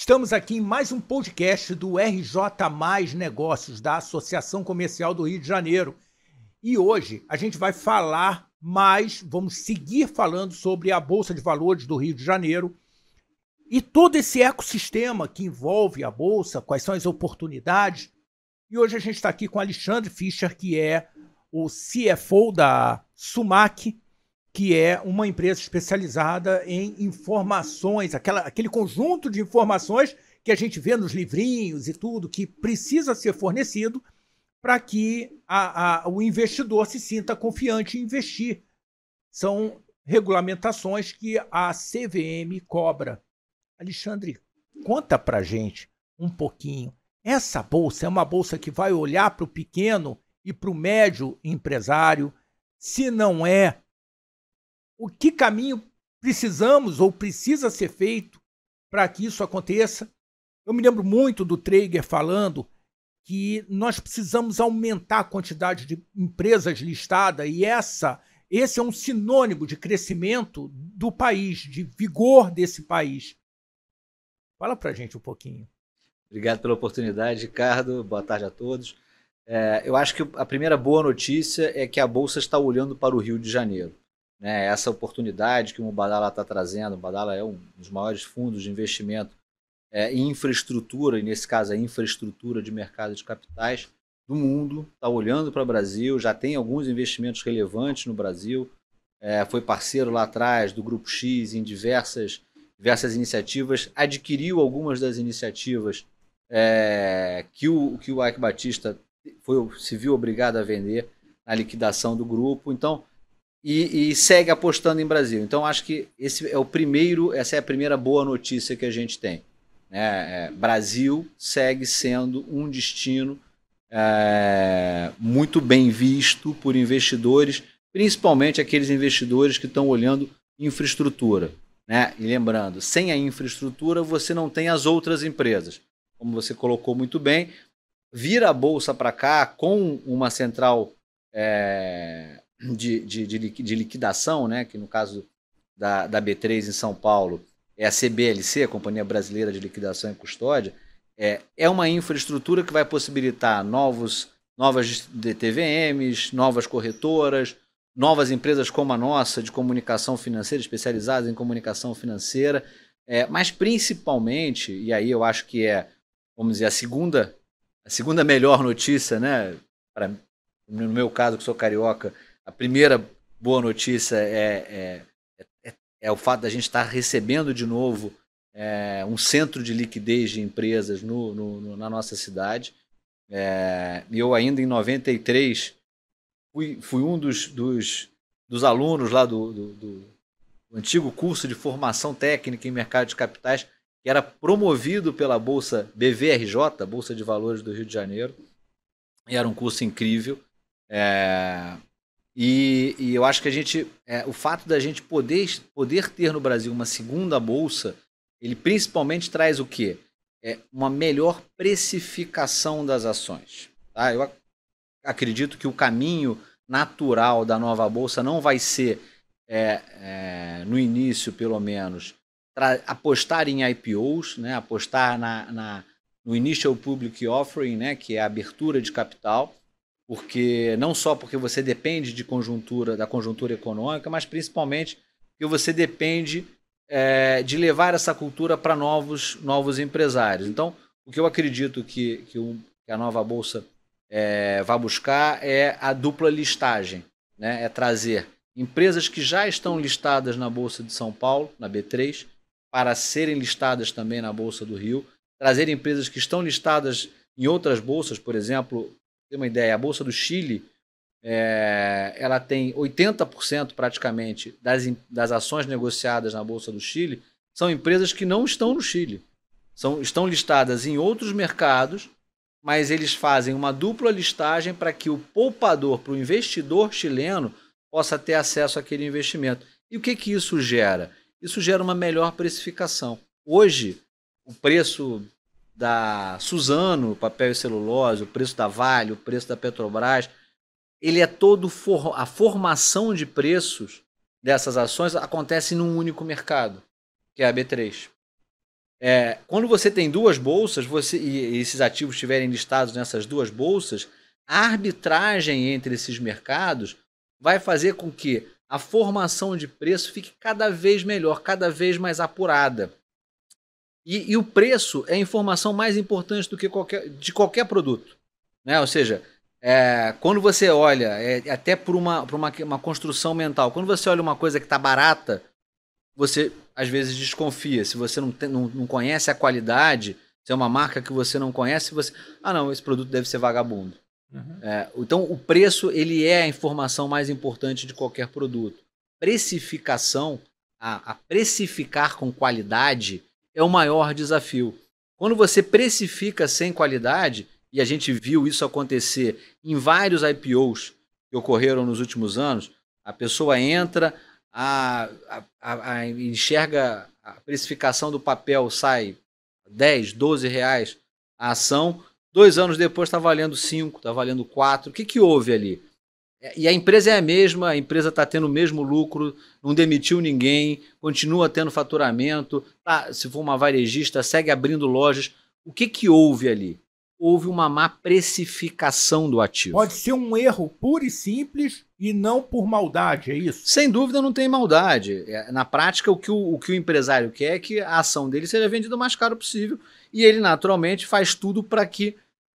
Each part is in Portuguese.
Estamos aqui em mais um podcast do RJ Mais Negócios, da Associação Comercial do Rio de Janeiro. E hoje a gente vai falar mais, vamos seguir falando sobre a Bolsa de Valores do Rio de Janeiro e todo esse ecossistema que envolve a Bolsa, quais são as oportunidades. E hoje a gente está aqui com Alexandre Fischer, que é o CFO da Sumac, que é uma empresa especializada em informações, aquela, aquele conjunto de informações que a gente vê nos livrinhos e tudo, que precisa ser fornecido para que a, a, o investidor se sinta confiante em investir. São regulamentações que a CVM cobra. Alexandre, conta para gente um pouquinho. Essa bolsa é uma bolsa que vai olhar para o pequeno e para o médio empresário, se não é o que caminho precisamos ou precisa ser feito para que isso aconteça. Eu me lembro muito do Traeger falando que nós precisamos aumentar a quantidade de empresas listadas e essa esse é um sinônimo de crescimento do país, de vigor desse país. Fala para a gente um pouquinho. Obrigado pela oportunidade, Ricardo. Boa tarde a todos. É, eu acho que a primeira boa notícia é que a Bolsa está olhando para o Rio de Janeiro né, essa oportunidade que o Mubadala está trazendo. O Mubadala é um dos maiores fundos de investimento é, em infraestrutura, e nesse caso a é infraestrutura de mercado de capitais do mundo, está olhando para o Brasil, já tem alguns investimentos relevantes no Brasil, é, foi parceiro lá atrás do Grupo X em diversas, diversas iniciativas, adquiriu algumas das iniciativas é, que o, que o Ike Batista foi, se viu obrigado a vender na liquidação do grupo. Então, e, e, segue apostando em Brasil. Então acho que esse é o primeiro, essa é a primeira boa notícia que a gente tem. Né? É, Brasil segue sendo um destino é, muito bem visto por investidores, principalmente aqueles investidores que estão olhando infraestrutura. Né? E lembrando, sem a infraestrutura você não tem as outras empresas. Como você colocou muito bem, vir a bolsa para cá com uma central é, de, de, de, liquidação, né, que no caso da, da B3 em São Paulo é a CBLC, a Companhia Brasileira de Liquidação e Custódia, é, é uma infraestrutura que vai possibilitar novos, novas DTVMs, novas corretoras, novas empresas como a nossa de comunicação financeira, especializadas em comunicação financeira, é, mas principalmente, e aí eu acho que é, vamos dizer, a segunda, a segunda melhor notícia, né, pra, no meu caso, que sou carioca, a primeira boa notícia é, é, é, é o fato da gente estar recebendo de novo é, um centro de liquidez de empresas no, no, no na nossa cidade. É, eu ainda em 93 fui, fui um dos, dos, dos alunos lá do, do, do, antigo curso de formação técnica em mercado de capitais que era promovido pela Bolsa BVRJ, Bolsa de Valores do Rio de Janeiro. E era um curso incrível. É, e, e eu acho que a gente, é, o fato da gente poder, poder ter no Brasil uma segunda bolsa, ele principalmente traz o quê? É uma melhor precificação das ações. Tá? Eu ac acredito que o caminho natural da nova bolsa não vai ser, é, é, no início pelo menos, apostar em IPOs, né? apostar na, na, no initial public offering, né? que é a abertura de capital porque não só porque você depende de conjuntura, da conjuntura econômica, mas principalmente que você depende é, de levar essa cultura para novos, novos empresários. Então, o que eu acredito que, que, um, que a nova bolsa é, vai buscar é a dupla listagem, né? é trazer empresas que já estão listadas na Bolsa de São Paulo, na B3, para serem listadas também na Bolsa do Rio, trazer empresas que estão listadas em outras bolsas, por exemplo, ter uma ideia, a Bolsa do Chile é, ela tem 80% praticamente das, das ações negociadas na Bolsa do Chile são empresas que não estão no Chile. São, estão listadas em outros mercados, mas eles fazem uma dupla listagem para que o poupador, para o investidor chileno, possa ter acesso àquele investimento. E o que, que isso gera? Isso gera uma melhor precificação. Hoje, o preço da Suzano, papel e celulose, o preço da Vale, o preço da Petrobras, ele é todo for, a formação de preços dessas ações acontece num único mercado, que é a B3. É, quando você tem duas bolsas você, e esses ativos estiverem listados nessas duas bolsas, a arbitragem entre esses mercados vai fazer com que a formação de preço fique cada vez melhor, cada vez mais apurada. E, e o preço é a informação mais importante do que qualquer, de qualquer produto. Né? Ou seja, é, quando você olha, é, é até por, uma, por uma, uma construção mental, quando você olha uma coisa que está barata, você às vezes desconfia. Se você não, tem, não, não conhece a qualidade, se é uma marca que você não conhece, você. Ah, não, esse produto deve ser vagabundo. Uhum. É, então, o preço ele é a informação mais importante de qualquer produto. Precificação, a, a precificar com qualidade, é o maior desafio. Quando você precifica sem qualidade, e a gente viu isso acontecer em vários IPOs que ocorreram nos últimos anos, a pessoa entra, a, a, a, enxerga a precificação do papel, sai 10, 12 reais a ação, dois anos depois está valendo 5, está valendo 4. O que, que houve ali? É, e a empresa é a mesma, a empresa está tendo o mesmo lucro, não demitiu ninguém, continua tendo faturamento, tá, se for uma varejista, segue abrindo lojas. O que, que houve ali? Houve uma má precificação do ativo. Pode ser um erro puro e simples e não por maldade, é isso? Sem dúvida não tem maldade. É, na prática, o que o, o que o empresário quer é que a ação dele seja vendida o mais caro possível e ele naturalmente faz tudo para que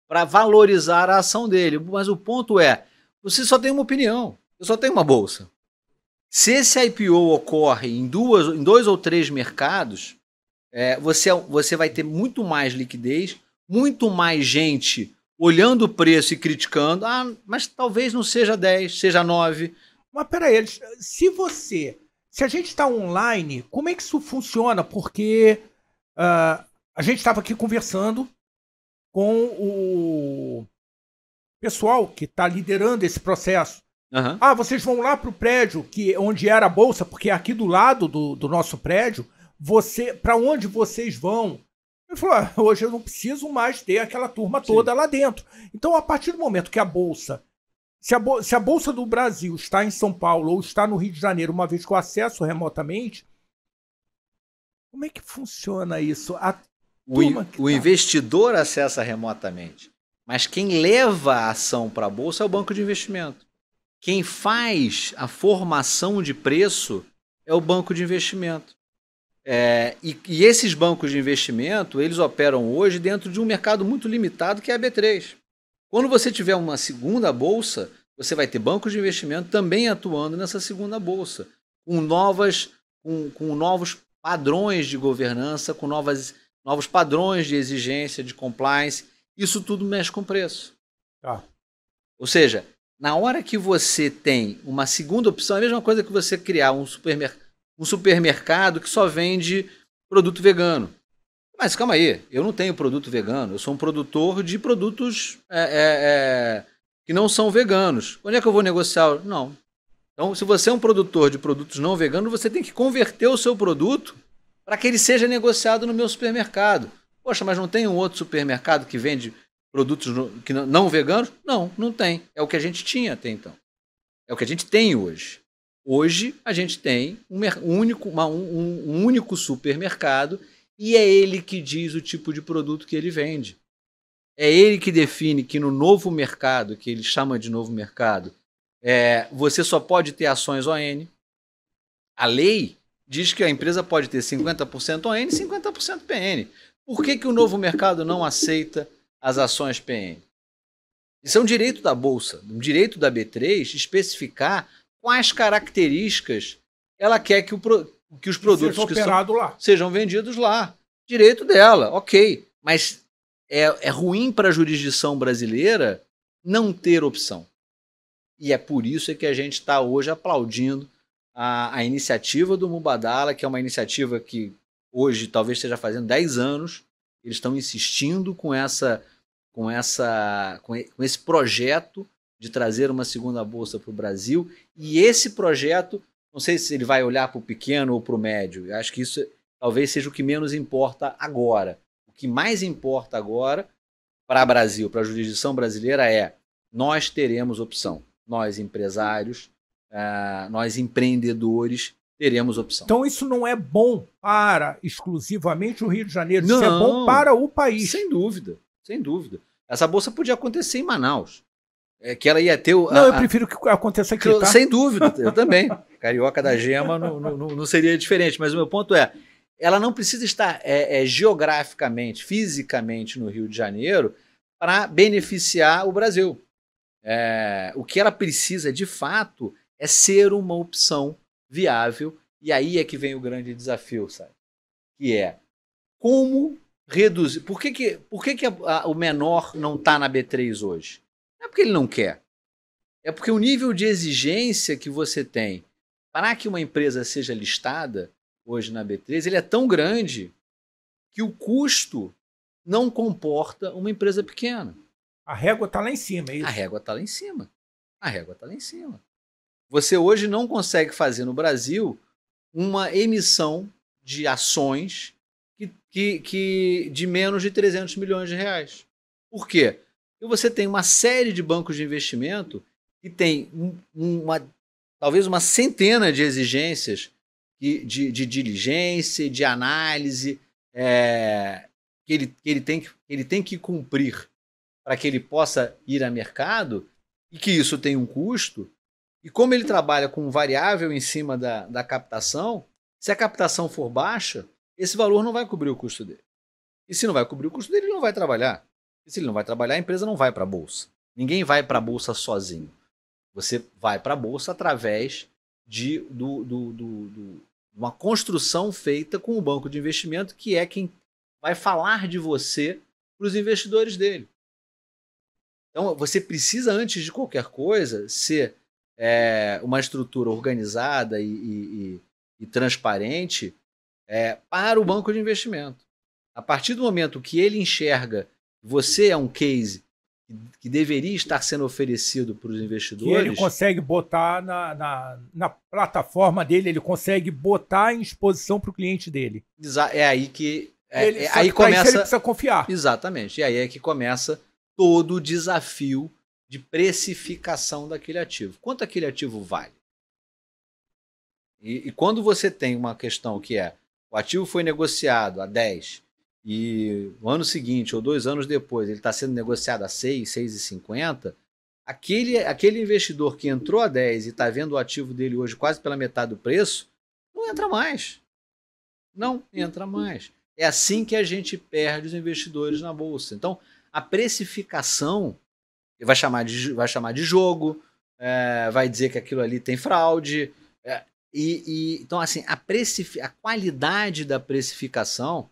para valorizar a ação dele. Mas o ponto é, você só tem uma opinião. Eu só tenho uma bolsa. Se esse IPO ocorre em, duas, em dois ou três mercados, é, você, é você vai ter muito mais liquidez, muito mais gente olhando o preço e criticando. Ah, mas talvez não seja 10, seja 9. Mas peraí, se você. Se a gente está online, como é que isso funciona? Porque uh, a gente estava aqui conversando com o pessoal que está liderando esse processo. Uhum. Ah, vocês vão lá para o prédio que, onde era a bolsa, porque é aqui do lado do, do nosso prédio, você para onde vocês vão? Ele falou: ah, hoje eu não preciso mais ter aquela turma toda Sim. lá dentro. Então, a partir do momento que a bolsa se a, bolsa, se a, Bolsa do Brasil está em São Paulo ou está no Rio de Janeiro, uma vez que eu acesso remotamente, como é que funciona isso? A o, o tá investidor acessa remotamente. Mas quem leva a ação para a bolsa é o banco de investimento. Quem faz a formação de preço é o banco de investimento. É, e, e, esses bancos de investimento, eles operam hoje dentro de um mercado muito limitado que é a B3. Quando você tiver uma segunda bolsa, você vai ter bancos de investimento também atuando nessa segunda bolsa, com, novas, com, com novos padrões de governança, com novas, novos padrões de exigência, de compliance isso tudo mexe com preço. Ah. Ou seja, na hora que você tem uma segunda opção, é a mesma coisa que você criar um, um supermercado que só vende produto vegano. Mas calma aí, eu não tenho produto vegano, eu sou um produtor de produtos é, é, é, que não são veganos. Onde é que eu vou negociar? Não. Então, se você é um produtor de produtos não veganos, você tem que converter o seu produto para que ele seja negociado no meu supermercado. Poxa, mas não tem um outro supermercado que vende produtos que não veganos? Não, não tem. É o que a gente tinha até então. É o que a gente tem hoje. Hoje a gente tem um único, uma, um, um único supermercado e é ele que diz o tipo de produto que ele vende. É ele que define que no novo mercado, que ele chama de novo mercado, é, você só pode ter ações ON. A lei diz que a empresa pode ter 50% ON e 50% PN. Por que, que o novo mercado não aceita as ações PN? Isso é um direito da Bolsa, um direito da B3 especificar quais características ela quer que, o, que os produtos que, são, sejam vendidos lá. Direito dela, ok. Mas é, é ruim para a jurisdição brasileira não ter opção. E é por isso que a gente está hoje aplaudindo a, a iniciativa do Mubadala, que é uma iniciativa que hoje talvez esteja fazendo 10 anos, eles estão insistindo com essa com essa com esse projeto de trazer uma segunda bolsa para o Brasil e esse projeto não sei se ele vai olhar para o pequeno ou para o médio Eu acho que isso talvez seja o que menos importa agora o que mais importa agora para o Brasil para a jurisdição brasileira é nós teremos opção nós empresários eh, nós empreendedores teremos opção. Então isso não é bom para exclusivamente o Rio de Janeiro, não, isso é bom para o país. Sem dúvida, sem dúvida. Essa bolsa podia acontecer em Manaus. É, que ela ia ter o. Não, a, eu prefiro que aconteça aqui. Tá? Sem dúvida, eu também. Carioca da Gema não, não, não, seria diferente, mas o meu ponto é: ela não precisa estar é, é, geograficamente, fisicamente no Rio de Janeiro para beneficiar o Brasil. É, o que ela precisa de fato é ser uma opção viável. E aí é que vem o grande desafio, sabe? Que é como reduzir. Por que, que, por que, que a, a, o menor não está na B3 hoje? Não é porque ele não quer. É porque o nível de exigência que você tem para que uma empresa seja listada hoje na B3, ele é tão grande que o custo não comporta uma empresa pequena. A régua está lá em cima, é isso? A régua está lá em cima. A régua está lá em cima. Você hoje não consegue fazer no Brasil uma emissão de ações que, que, que de menos de 300 milhões de reais. Por quê? Porque você tem uma série de bancos de investimento que tem uma, talvez uma centena de exigências de, de, de diligência, de análise, é, que, ele, que, ele tem que ele tem que cumprir para que ele possa ir a mercado e que isso tem um custo e como ele trabalha com variável em cima da, da captação, se a captação for baixa, esse valor não vai cobrir o custo dele. E se não vai cobrir o custo dele, ele não vai trabalhar. E se ele não vai trabalhar, a empresa não vai para a bolsa. Ninguém vai para a bolsa sozinho. Você vai para a bolsa através de do, do, do, do, uma construção feita com o banco de investimento, que é quem vai falar de você para os investidores dele. Então, você precisa, antes de qualquer coisa, ser é, uma estrutura organizada e, e, e, e transparente é, para o banco de investimento. A partir do momento que ele enxerga você é um case que deveria estar sendo oferecido para os investidores. Que ele consegue botar na, na, na, plataforma dele, ele consegue botar em exposição para o cliente dele. É aí que. É, ele, é aí começa. Isso ele precisa confiar. Exatamente. E aí é que começa todo o desafio de precificação daquele ativo. Quanto aquele ativo vale? E, e, quando você tem uma questão que é o ativo foi negociado a 10 e o ano seguinte ou dois anos depois ele está sendo negociado a 6, 6,50, aquele, aquele investidor que entrou a 10 e está vendo o ativo dele hoje quase pela metade do preço, não entra mais. Não entra mais. É assim que a gente perde os investidores na bolsa. Então, a precificação vai chamar de, vai chamar de jogo, é, vai dizer que aquilo ali tem fraude. É, e, e, então, assim, a, a qualidade da precificação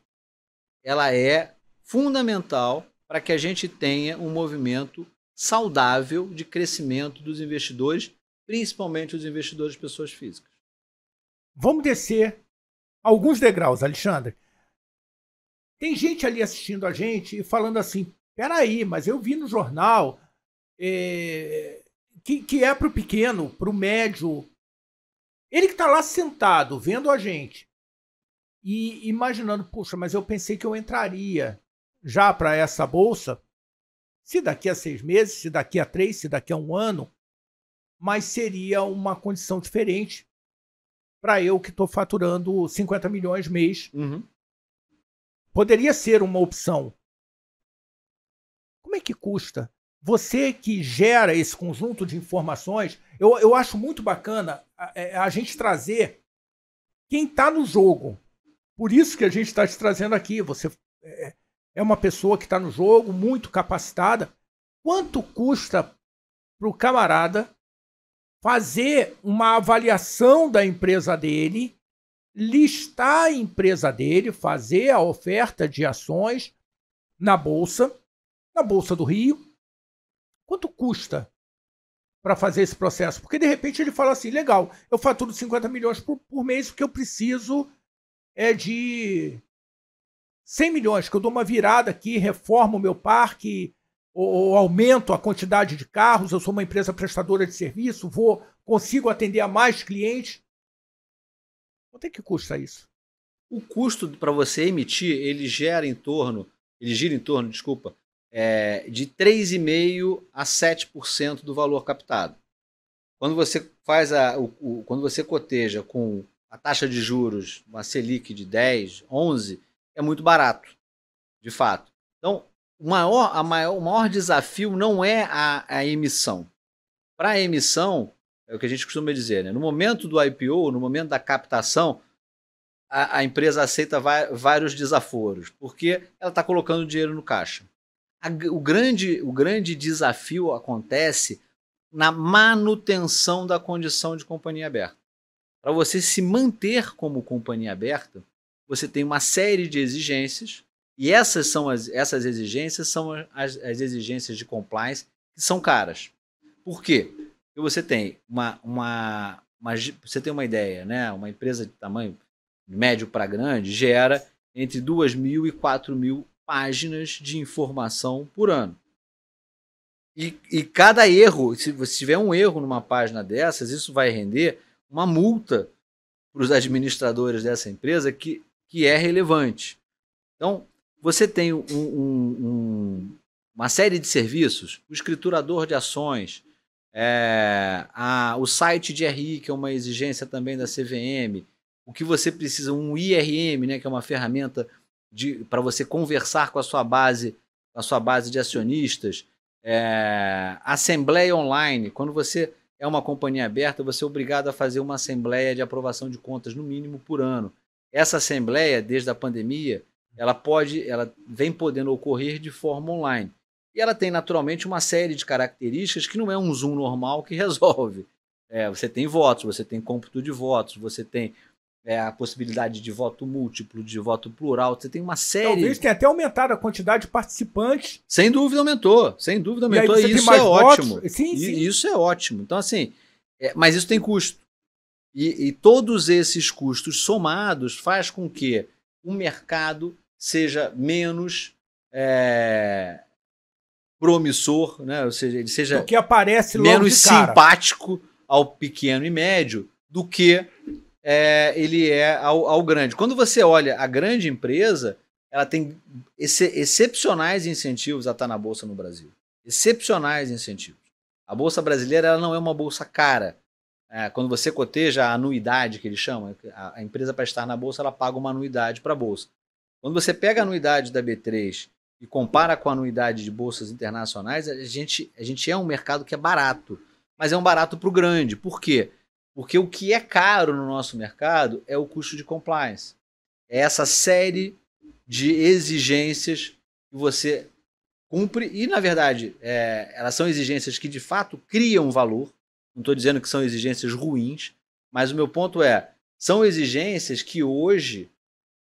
ela é fundamental para que a gente tenha um movimento saudável de crescimento dos investidores, principalmente os investidores de pessoas físicas. Vamos descer alguns degraus, Alexandre. Tem gente ali assistindo a gente e falando assim: peraí, mas eu vi no jornal é, que, que é para o pequeno, para o médio. Ele que está lá sentado, vendo a gente e imaginando, puxa, mas eu pensei que eu entraria já para essa bolsa, se daqui a seis meses, se daqui a três, se daqui a um ano, mas seria uma condição diferente para eu que estou faturando 50 milhões mês. Uhum. Poderia ser uma opção. Como é que custa você que gera esse conjunto de informações, eu, eu acho muito bacana a, é, a gente trazer quem está no jogo. Por isso que a gente está te trazendo aqui. Você é, é uma pessoa que está no jogo, muito capacitada. Quanto custa para o camarada fazer uma avaliação da empresa dele, listar a empresa dele, fazer a oferta de ações na Bolsa, na Bolsa do Rio, Quanto custa para fazer esse processo? Porque de repente ele fala assim: legal, eu faturo 50 milhões por, por mês porque eu preciso é de 100 milhões, que eu dou uma virada aqui, reformo o meu parque, ou, ou, aumento a quantidade de carros, eu sou uma empresa prestadora de serviço, vou consigo atender a mais clientes. Quanto é que custa isso? O custo para você emitir, ele gera em torno, ele gira em torno, desculpa, é, de 3,5% a 7% do valor captado. Quando você faz a, o, o, quando você coteja com a taxa de juros, uma Selic de 10, 11, é muito barato, de fato. Então, o maior, a maior, o maior desafio não é a, a emissão. Para a emissão, é o que a gente costuma dizer, né? no momento do IPO, no momento da captação, a, a empresa aceita vai, vários desaforos, porque ela está colocando dinheiro no caixa. A, o, grande, o grande desafio acontece na manutenção da condição de companhia aberta. Para você se manter como companhia aberta, você tem uma série de exigências, e essas, são as, essas exigências são as, as exigências de compliance que são caras. Por quê? Porque você tem uma, uma, uma você tem uma ideia, né? uma empresa de tamanho médio para grande gera entre 2 mil e 4 mil páginas de informação por ano. E, e cada erro, se você tiver um erro numa página dessas, isso vai render uma multa para os administradores dessa empresa que, que é relevante. Então, você tem um, um, uma série de serviços, o escriturador de ações, é, a, o site de RI, que é uma exigência também da CVM, o que você precisa, um IRM, né, que é uma ferramenta para você conversar com a sua base, a sua base de acionistas, é, assembleia online. Quando você é uma companhia aberta, você é obrigado a fazer uma assembleia de aprovação de contas no mínimo por ano. Essa assembleia, desde a pandemia, ela pode, ela vem podendo ocorrer de forma online. E ela tem naturalmente uma série de características que não é um Zoom normal que resolve. É, você tem votos, você tem cômputo de votos, você tem é, a possibilidade de voto múltiplo, de voto plural. Você tem uma série. Talvez tenha até aumentado a quantidade de participantes. Sem dúvida aumentou, sem dúvida aumentou. E, e isso é votos. ótimo. Sim, sim. E, isso é ótimo. Então, assim, é, mas isso tem custo. E, e todos esses custos somados faz com que o mercado seja menos é, promissor, né? ou seja, ele seja que aparece menos simpático ao pequeno e médio do que é, ele é ao, ao, grande. Quando você olha a grande empresa, ela tem ex excepcionais incentivos a estar tá na bolsa no Brasil. Excepcionais incentivos. A bolsa brasileira ela não é uma bolsa cara. É, quando você coteja a anuidade que eles chamam, é, a, a empresa para estar na bolsa ela paga uma anuidade para a bolsa. Quando você pega a anuidade da B3 e compara com a anuidade de bolsas internacionais, a gente, a gente é um mercado que é barato, mas é um barato para o grande. Por quê? Porque o que é caro no nosso mercado é o custo de compliance. É essa série de exigências que você cumpre e, na verdade, é, elas são exigências que de fato criam valor. Não estou dizendo que são exigências ruins, mas o meu ponto é: são exigências que hoje,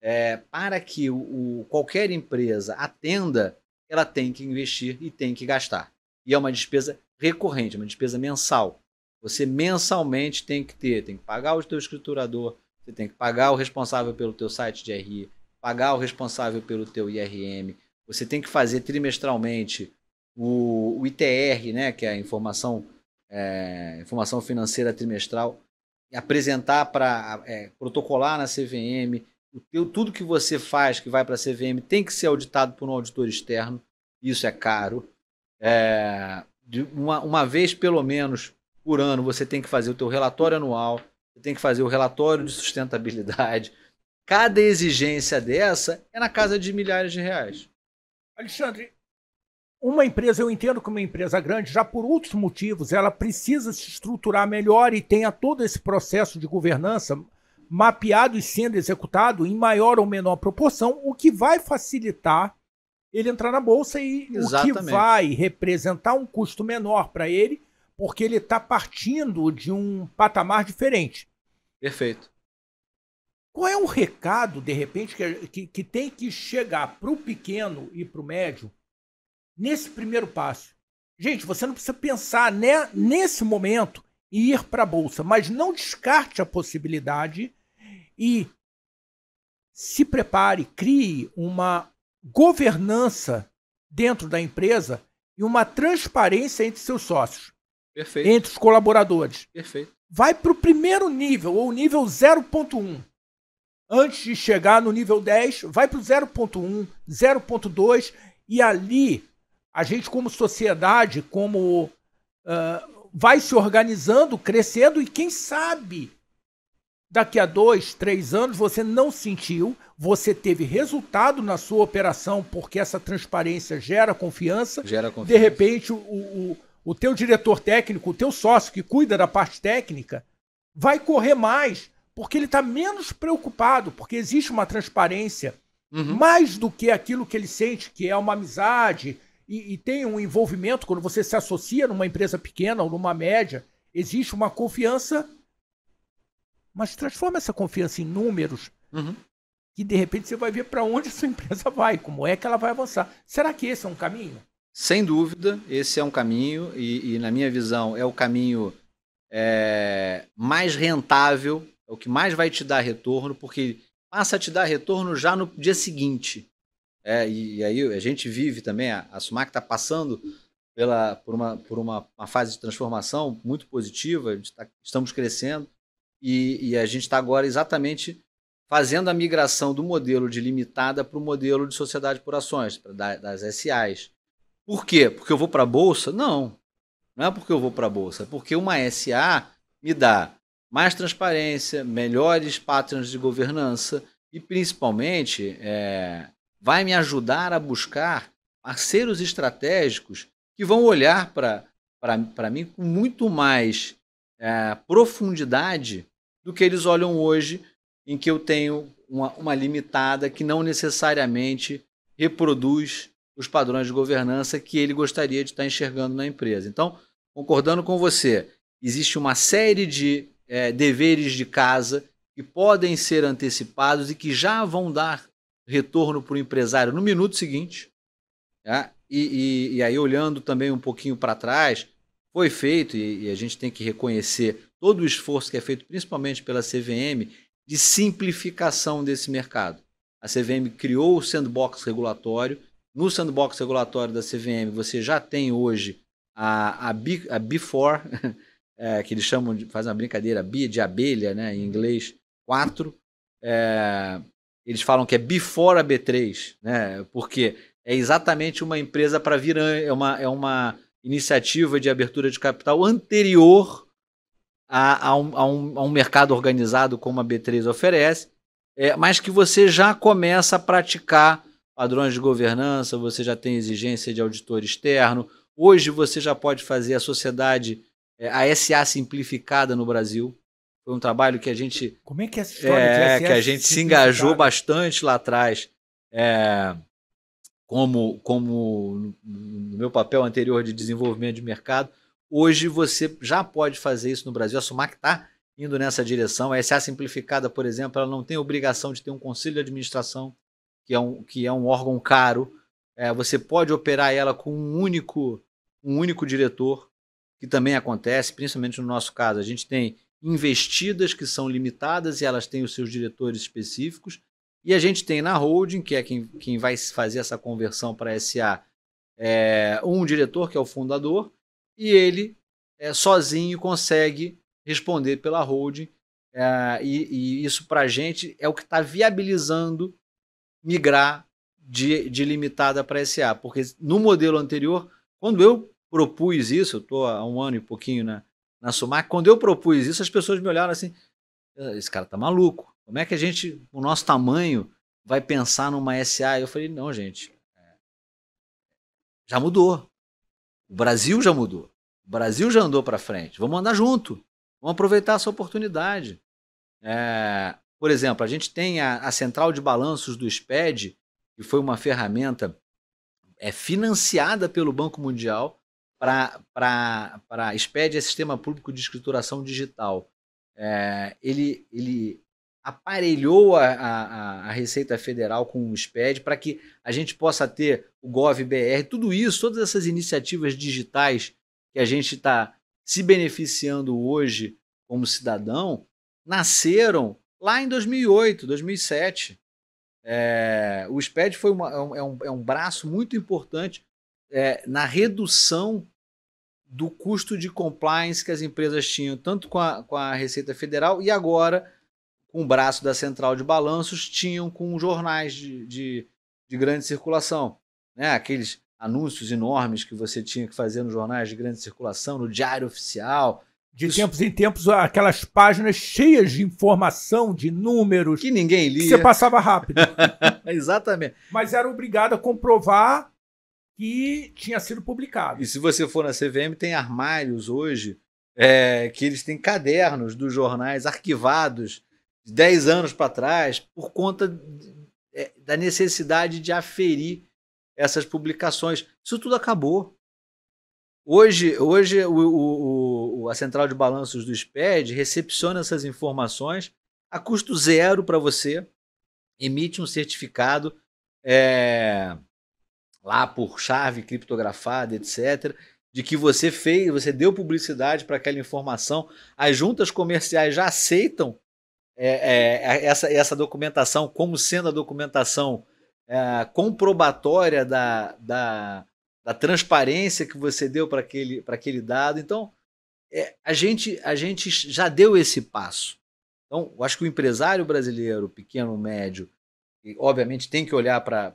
é, para que o, o, qualquer empresa atenda, ela tem que investir e tem que gastar. E é uma despesa recorrente, uma despesa mensal. Você mensalmente tem que ter, tem que pagar o teu escriturador, você tem que pagar o responsável pelo teu site de RI, pagar o responsável pelo teu IRM, você tem que fazer trimestralmente o, o ITR, né, que é a informação, é, informação financeira trimestral, apresentar para é, protocolar na CVM, o teu, tudo que você faz que vai para a CVM tem que ser auditado por um auditor externo, isso é caro. É, uma, uma vez pelo menos por ano você tem que fazer o teu relatório anual, você tem que fazer o relatório de sustentabilidade. Cada exigência dessa é na casa de milhares de reais. Alexandre, uma empresa, eu entendo que uma empresa grande, já por outros motivos, ela precisa se estruturar melhor e tenha todo esse processo de governança mapeado e sendo executado em maior ou menor proporção, o que vai facilitar ele entrar na bolsa e Exatamente. o que vai representar um custo menor para ele porque ele está partindo de um patamar diferente. Perfeito. Qual é um recado, de repente, que, que, que tem que chegar para o pequeno e para o médio nesse primeiro passo? Gente, você não precisa pensar né, nesse momento e ir para a bolsa, mas não descarte a possibilidade e se prepare, crie uma governança dentro da empresa e uma transparência entre seus sócios. Perfeito. entre os colaboradores. Perfeito. Vai para o primeiro nível, ou nível 0.1. Antes de chegar no nível 10, vai para o 0.1, 0.2, e ali a gente, como sociedade, como uh, vai se organizando, crescendo, e quem sabe daqui a dois, três anos você não sentiu, você teve resultado na sua operação, porque essa transparência gera confiança. Gera confiança. De repente, o, o o teu diretor técnico, o teu sócio que cuida da parte técnica, vai correr mais, porque ele está menos preocupado, porque existe uma transparência uhum. mais do que aquilo que ele sente, que é uma amizade e, e tem um envolvimento. Quando você se associa numa empresa pequena ou numa média, existe uma confiança, mas transforma essa confiança em números. Uhum. E de repente você vai ver para onde a sua empresa vai, como é que ela vai avançar. Será que esse é um caminho? Sem dúvida, esse é um caminho, e, e na minha visão, é o caminho é, mais rentável, é o que mais vai te dar retorno, porque passa a te dar retorno já no dia seguinte. É, e, e, aí a gente vive também, a, a Sumac está passando pela, por, uma, por uma, uma, fase de transformação muito positiva, tá, estamos crescendo, e, e a gente está agora exatamente fazendo a migração do modelo de limitada para o modelo de sociedade por ações, das SAs. Por quê? Porque eu vou para a bolsa? Não. Não é porque eu vou para a bolsa, é porque uma SA me dá mais transparência, melhores patterns de governança e, principalmente, é, vai me ajudar a buscar parceiros estratégicos que vão olhar para mim com muito mais é, profundidade do que eles olham hoje, em que eu tenho uma, uma limitada que não necessariamente reproduz os padrões de governança que ele gostaria de estar enxergando na empresa. Então, concordando com você, existe uma série de é, deveres de casa que podem ser antecipados e que já vão dar retorno para o empresário no minuto seguinte. Tá? E, e, e, aí, olhando também um pouquinho para trás, foi feito, e, e a gente tem que reconhecer todo o esforço que é feito, principalmente pela CVM, de simplificação desse mercado. A CVM criou o sandbox regulatório, no sandbox regulatório da CVM, você já tem hoje a, a, B, a B4, é, que eles chamam de, fazem uma brincadeira, B de abelha, né, em inglês, 4. É, eles falam que é before a B3, né, porque é exatamente uma empresa para vir, é uma, é uma iniciativa de abertura de capital anterior a, a, um, a, um, a um mercado organizado como a B3 oferece, é, mas que você já começa a praticar padrões de governança, você já tem exigência de auditor externo. Hoje você já pode fazer a sociedade, eh, a SA simplificada no Brasil. Foi um trabalho que a gente. Como é que é essa história é, que a gente se engajou bastante lá atrás. É, como, como no meu papel anterior de desenvolvimento de mercado, hoje você já pode fazer isso no Brasil. A SUMAC está indo nessa direção. A SA simplificada, por exemplo, ela não tem obrigação de ter um conselho de administração que é um, que é um órgão caro. É, você pode operar ela com um único, um único diretor, que também acontece, principalmente no nosso caso. A gente tem investidas que são limitadas e elas têm os seus diretores específicos. E a gente tem na holding, que é quem, quem vai fazer essa conversão para SA, é, um diretor, que é o fundador, e ele é, sozinho consegue responder pela holding. É, e, e, isso para a gente é o que está viabilizando migrar de, de limitada para SA, porque no modelo anterior, quando eu propus isso, eu estou há um ano e pouquinho na, na Sumac, quando eu propus isso, as pessoas me olharam assim, ah, esse cara tá maluco, como é que a gente, o nosso tamanho, vai pensar numa SA? Eu falei, não, gente, é, já mudou. O Brasil já mudou. O Brasil já andou para frente. Vamos andar junto. Vamos aproveitar essa oportunidade. É, por exemplo, a gente tem a, a central de balanços do SPED, que foi uma ferramenta é, financiada pelo Banco Mundial para SPED é Sistema Público de Escrituração Digital. É, ele, ele aparelhou a, a, a, Receita Federal com o SPED para que a gente possa ter o GovBR, tudo isso, todas essas iniciativas digitais que a gente está se beneficiando hoje como cidadão, nasceram Lá em 2008, 2007, é, o SPED foi uma, é, é, um, é um braço muito importante é, na redução do custo de compliance que as empresas tinham, tanto com a, com a Receita Federal e agora com o braço da Central de Balanços, tinham com jornais de, de, de grande circulação. Né? Aqueles anúncios enormes que você tinha que fazer nos jornais de grande circulação, no Diário Oficial, de tempos em tempos, aquelas páginas cheias de informação, de números. Que ninguém lia. Que você passava rápido. Exatamente. Mas era obrigado a comprovar que tinha sido publicado. E se você for na CVM, tem armários hoje é, que eles têm cadernos dos jornais arquivados de 10 anos para trás por conta é, da necessidade de aferir essas publicações. Isso tudo acabou. Hoje, hoje o, o a central de balanços do SPED recepciona essas informações a custo zero para você, emite um certificado é, lá por chave criptografada, etc., de que você fez, você deu publicidade para aquela informação. As juntas comerciais já aceitam é, é, essa, essa documentação como sendo a documentação é, comprobatória da, da, da transparência que você deu para aquele, aquele dado. Então, é, a, gente, a gente já deu esse passo. Então, eu acho que o empresário brasileiro, pequeno, médio, e obviamente tem que olhar para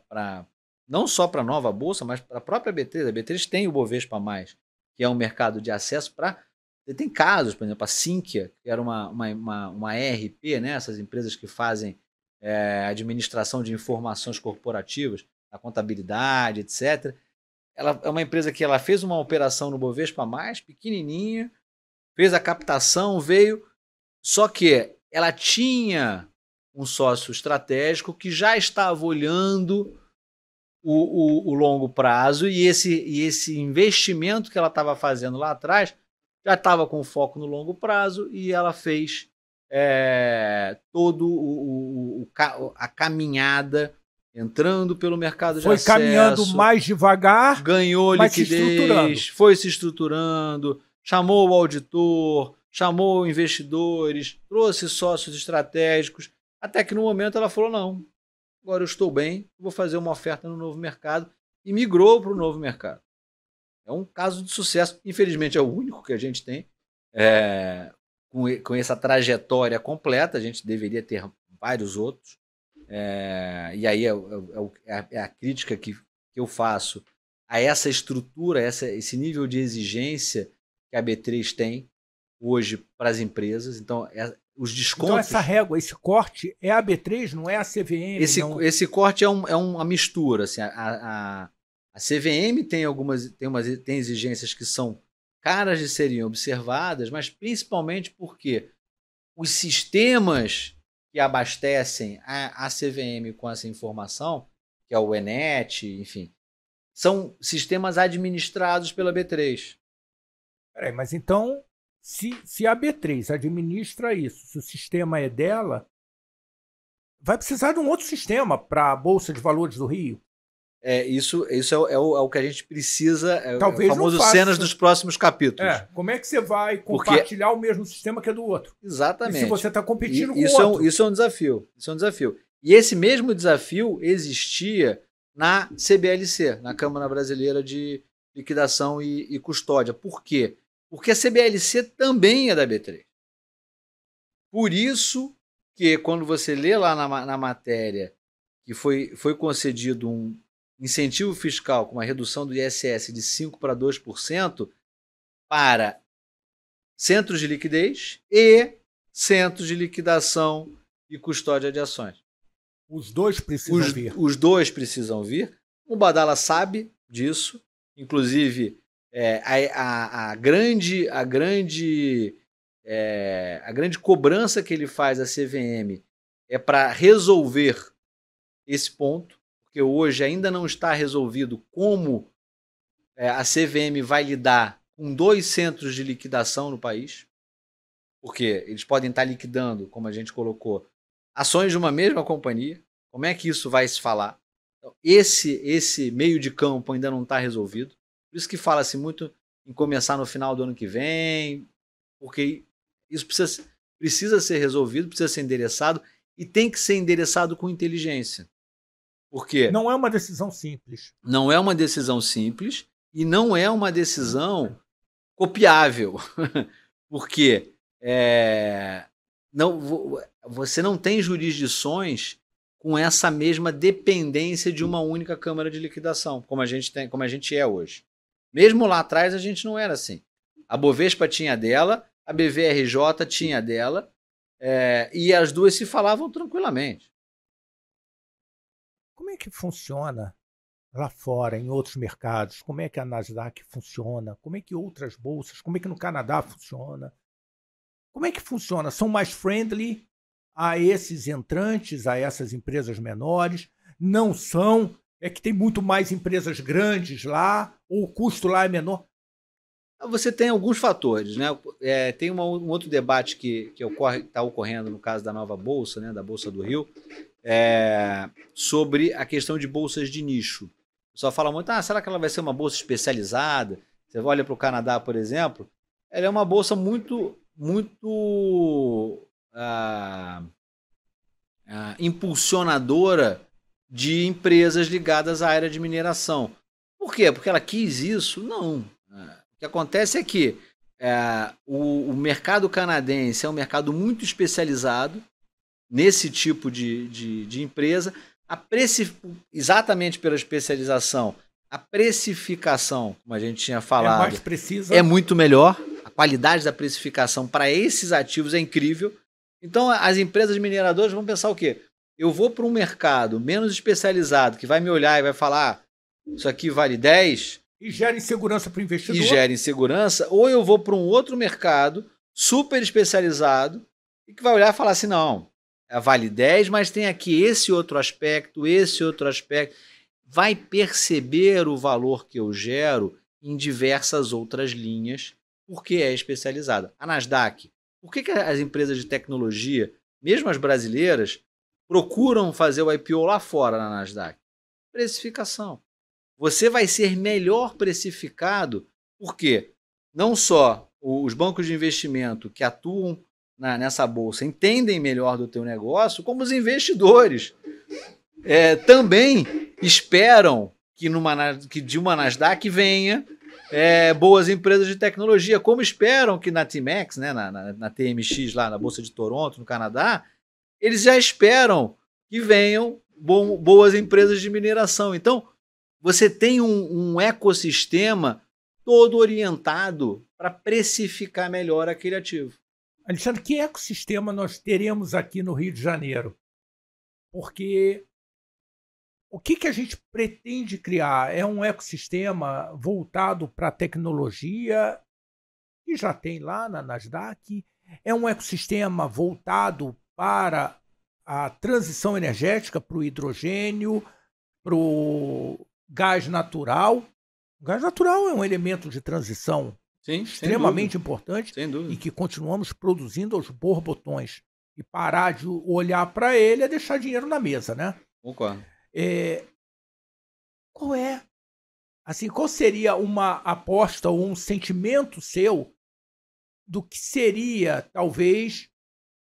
não só para a nova bolsa, mas para a própria B3. A B3 tem o Bovespa mais, que é um mercado de acesso para. Tem casos, por exemplo, a Sinqia, que era uma, uma, uma, uma ERP, né? essas empresas que fazem é, administração de informações corporativas, a contabilidade, etc. Ela é uma empresa que ela fez uma operação no Bovespa mais, pequenininha, fez a captação, veio. Só que ela tinha um sócio estratégico que já estava olhando o, o, o longo prazo e esse, e esse investimento que ela estava fazendo lá atrás já estava com foco no longo prazo e ela fez é, todo o, o, o, a caminhada entrando pelo mercado foi acesso. Foi caminhando mais devagar, ganhou liquidez, se foi se estruturando, chamou o auditor, chamou investidores, trouxe sócios estratégicos, até que no momento ela falou: não, agora eu estou bem, vou fazer uma oferta no novo mercado e migrou para o novo mercado. É um caso de sucesso, infelizmente é o único que a gente tem é, com, com essa trajetória completa. A gente deveria ter vários outros. É, e aí é, é, é, a crítica que, que eu faço a essa estrutura, essa, esse nível de exigência que a B3 tem hoje para as empresas. Então, é, os então, descontos. Então, essa régua, esse corte é a B3, não é a CVM? Esse, não... esse corte é, um, é uma mistura. Assim, a, a, a CVM tem algumas tem, umas, tem exigências que são caras de serem observadas, mas principalmente porque os sistemas que abastecem a, a CVM com essa informação, que é o Enet, enfim, são sistemas administrados pela B3. Peraí, é, mas então, se, se a B3 administra isso, se o sistema é dela, vai precisar de um outro sistema para a Bolsa de Valores do Rio. É, isso isso é, é, o, é o que a gente precisa. É, Talvez é o famoso faça, cenas dos próximos capítulos. É, como é que você vai compartilhar Porque... o mesmo sistema que é do outro? Exatamente. E se você está competindo e, com isso o outro. É um, isso é um desafio. Isso é um desafio. E esse mesmo desafio existia na CBLC, na Câmara Brasileira de Liquidação e, e Custódia. Por quê? Porque a CBLC também é da B3. Por isso que quando você lê lá na, na matéria que foi, foi concedido um incentivo fiscal com uma redução do ISS de 5% para 2% para centros de liquidez e centros de liquidação e custódia de ações. Os dois precisam os, vir. Os dois precisam vir. O Badala sabe disso. Inclusive, é, a, a, a, grande a grande é, a grande cobrança que ele faz à CVM é para resolver esse ponto, porque hoje ainda não está resolvido como é, a CVM vai lidar com dois centros de liquidação no país, porque eles podem estar tá liquidando, como a gente colocou, ações de uma mesma companhia. Como é que isso vai se falar? Então, esse esse meio de campo ainda não está resolvido. Por isso que fala-se assim muito em começar no final do ano que vem, porque isso precisa, precisa ser resolvido, precisa ser endereçado e tem que ser endereçado com inteligência. Porque não é uma decisão simples. Não é uma decisão simples e não é uma decisão uhum. copiável. porque é, não, você não tem jurisdições com essa mesma dependência de uma única câmara de liquidação, como a gente tem, como a gente é hoje. Mesmo lá atrás a gente não era assim. A Bovespa tinha dela, a BVRJ tinha dela, é, e as duas se falavam tranquilamente. Como é que funciona lá fora, em outros mercados? Como é que a Nasdaq funciona? Como é que outras bolsas? Como é que no Canadá funciona? Como é que funciona? São mais friendly a esses entrantes, a essas empresas menores? Não são? É que tem muito mais empresas grandes lá? Ou o custo lá é menor? Você tem alguns fatores, né? É, tem uma, um outro debate que, que ocorre, está ocorrendo no caso da nova bolsa, né, da bolsa do Rio, é, sobre a questão de bolsas de nicho. O pessoal fala muito, ah, será que ela vai ser uma bolsa especializada? Você olha para o Canadá, por exemplo, ela é uma bolsa muito, muito ah, ah, impulsionadora de empresas ligadas à área de mineração. Por quê? Porque ela quis isso? Não. O que acontece é que é, o, o, mercado canadense é um mercado muito especializado nesse tipo de, de, de empresa. A exatamente pela especialização, a precificação, como a gente tinha é falado, é, é muito melhor. A qualidade da precificação para esses ativos é incrível. Então, as empresas mineradoras vão pensar o quê? Eu vou para um mercado menos especializado, que vai me olhar e vai falar ah, isso aqui vale 10. E gera insegurança para o investidor. E gera insegurança, ou eu vou para um outro mercado super especializado e que vai olhar e falar assim: não, é, vale 10, mas tem aqui esse outro aspecto, esse outro aspecto. Vai perceber o valor que eu gero em diversas outras linhas, porque é especializada. A Nasdaq, por que, que as empresas de tecnologia, mesmo as brasileiras, procuram fazer o IPO lá fora na Nasdaq? Precificação você vai ser melhor precificado, porque não só os bancos de investimento que atuam na, nessa bolsa entendem melhor do teu negócio, como os investidores é, também esperam que, numa, que de uma Nasdaq venha é, boas empresas de tecnologia, como esperam que na TMX, né, na, na, na TMX lá na Bolsa de Toronto, no Canadá, eles já esperam que venham boas empresas de mineração. Então, você tem um, um ecossistema todo orientado para precificar melhor aquele ativo. Alexandre, que ecossistema nós teremos aqui no Rio de Janeiro? Porque o que, que a gente pretende criar? É um ecossistema voltado para a tecnologia, que já tem lá na Nasdaq? É um ecossistema voltado para a transição energética, para o hidrogênio, para o gás natural. O gás natural é um elemento de transição Sim, extremamente importante e que continuamos produzindo aos borbotões. E parar de olhar para ele é deixar dinheiro na mesa, né? É... Qual é? Assim, qual seria uma aposta ou um sentimento seu do que seria, talvez,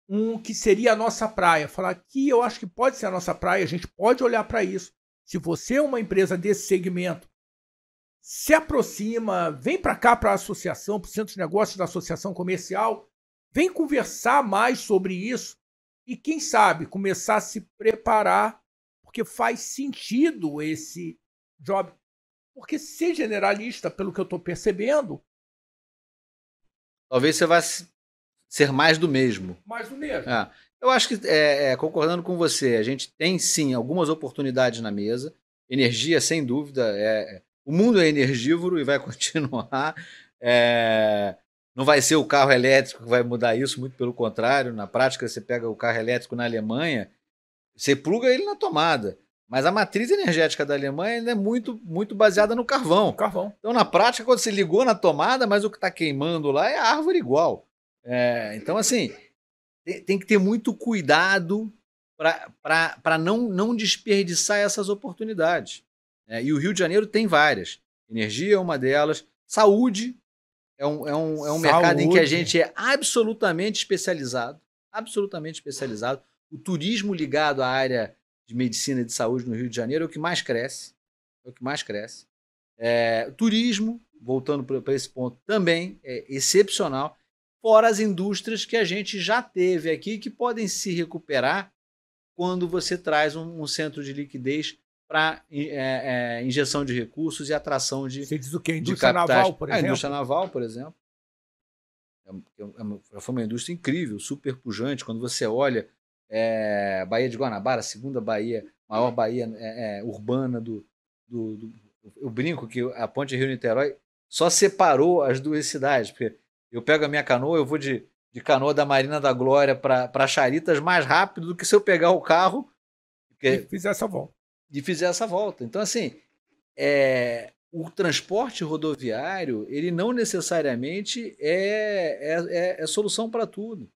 um que seria a nossa praia? Falar que eu acho que pode ser a nossa praia, a gente pode olhar para isso. Se você é uma empresa desse segmento, se aproxima, vem para cá para a associação, para o Centro de Negócios da Associação Comercial, vem conversar mais sobre isso e, quem sabe, começar a se preparar, porque faz sentido esse job. Porque ser generalista, pelo que eu estou percebendo. Talvez você vá ser mais do mesmo. Mais do mesmo. É. Eu acho que, é, é, concordando com você, a gente tem sim algumas oportunidades na mesa. Energia, sem dúvida, é, é o mundo é energívoro e vai continuar. É, não vai ser o carro elétrico que vai mudar isso, muito pelo contrário. Na prática, você pega o carro elétrico na Alemanha, você pluga ele na tomada. Mas a matriz energética da Alemanha é muito, muito baseada no carvão. Carvão. Então, na prática, quando você ligou na tomada, mas o que está queimando lá é a árvore igual. É, então, assim, tem que ter muito cuidado para não, não desperdiçar essas oportunidades. Né? E o Rio de Janeiro tem várias. Energia é uma delas, saúde é um, é um, é um saúde. mercado em que a gente é absolutamente especializado. Absolutamente especializado. O turismo ligado à área de medicina e de saúde no Rio de Janeiro é o que mais cresce. É o que mais cresce. É, turismo, voltando para esse ponto, também é excepcional fora as indústrias que a gente já teve aqui, que podem se recuperar quando você traz um, um centro de liquidez para é, é, injeção de recursos e atração de. Você diz o quê? indústria é, naval, por exemplo? A indústria naval, por exemplo. É, foi uma indústria incrível, super pujante. Quando você olha é, Baía de Guanabara, segunda Bahia, maior Bahia é, é, urbana do, do, do. Eu brinco que a Ponte Rio-Niterói só separou as duas cidades, porque eu pego a minha canoa, eu vou de, de canoa da Marina da Glória para Charitas mais rápido do que se eu pegar o carro porque, e fizer essa volta. E fizer essa volta. Então, assim, é, o transporte rodoviário, ele não necessariamente é, é, é, é solução para tudo.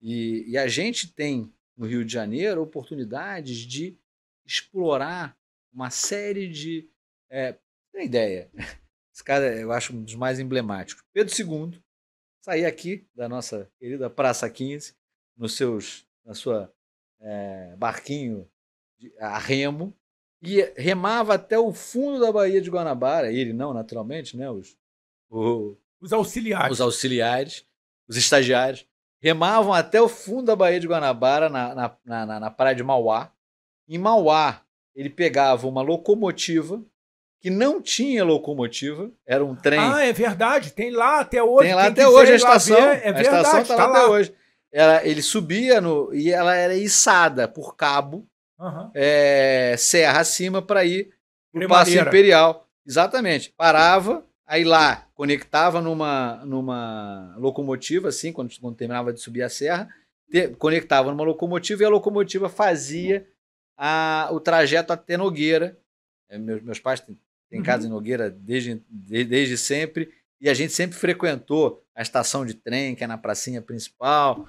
E, e a gente tem no Rio de Janeiro oportunidades de explorar uma série de. É, tem ideia. Esse cara eu acho um dos mais emblemáticos. Pedro II, sair tá aqui da nossa querida Praça 15, nos seus, na sua é, barquinho de, a remo, e remava até o fundo da Baía de Guanabara, ele não, naturalmente, né? Os, o, os auxiliares. Os auxiliares, os estagiários, remavam até o fundo da Baía de Guanabara, na, na, na, na praia de Mauá. Em Mauá, ele pegava uma locomotiva que não tinha locomotiva, era um trem. Ah, é verdade, tem lá até hoje. Tem lá até hoje a estação. é verdade, a estação está tá lá, lá, até hoje. Ela, ele subia no, e ela era içada por cabo, uhum. é, serra acima para ir para o Passo Imperial. Exatamente. Parava, aí lá conectava numa, numa locomotiva, assim, quando, quando terminava de subir a serra, te, conectava numa locomotiva e a locomotiva fazia a, o trajeto até Nogueira. É, meus, meus pais tem casa em uhum. Nogueira desde, desde sempre, e a gente sempre frequentou a estação de trem, que é na pracinha principal.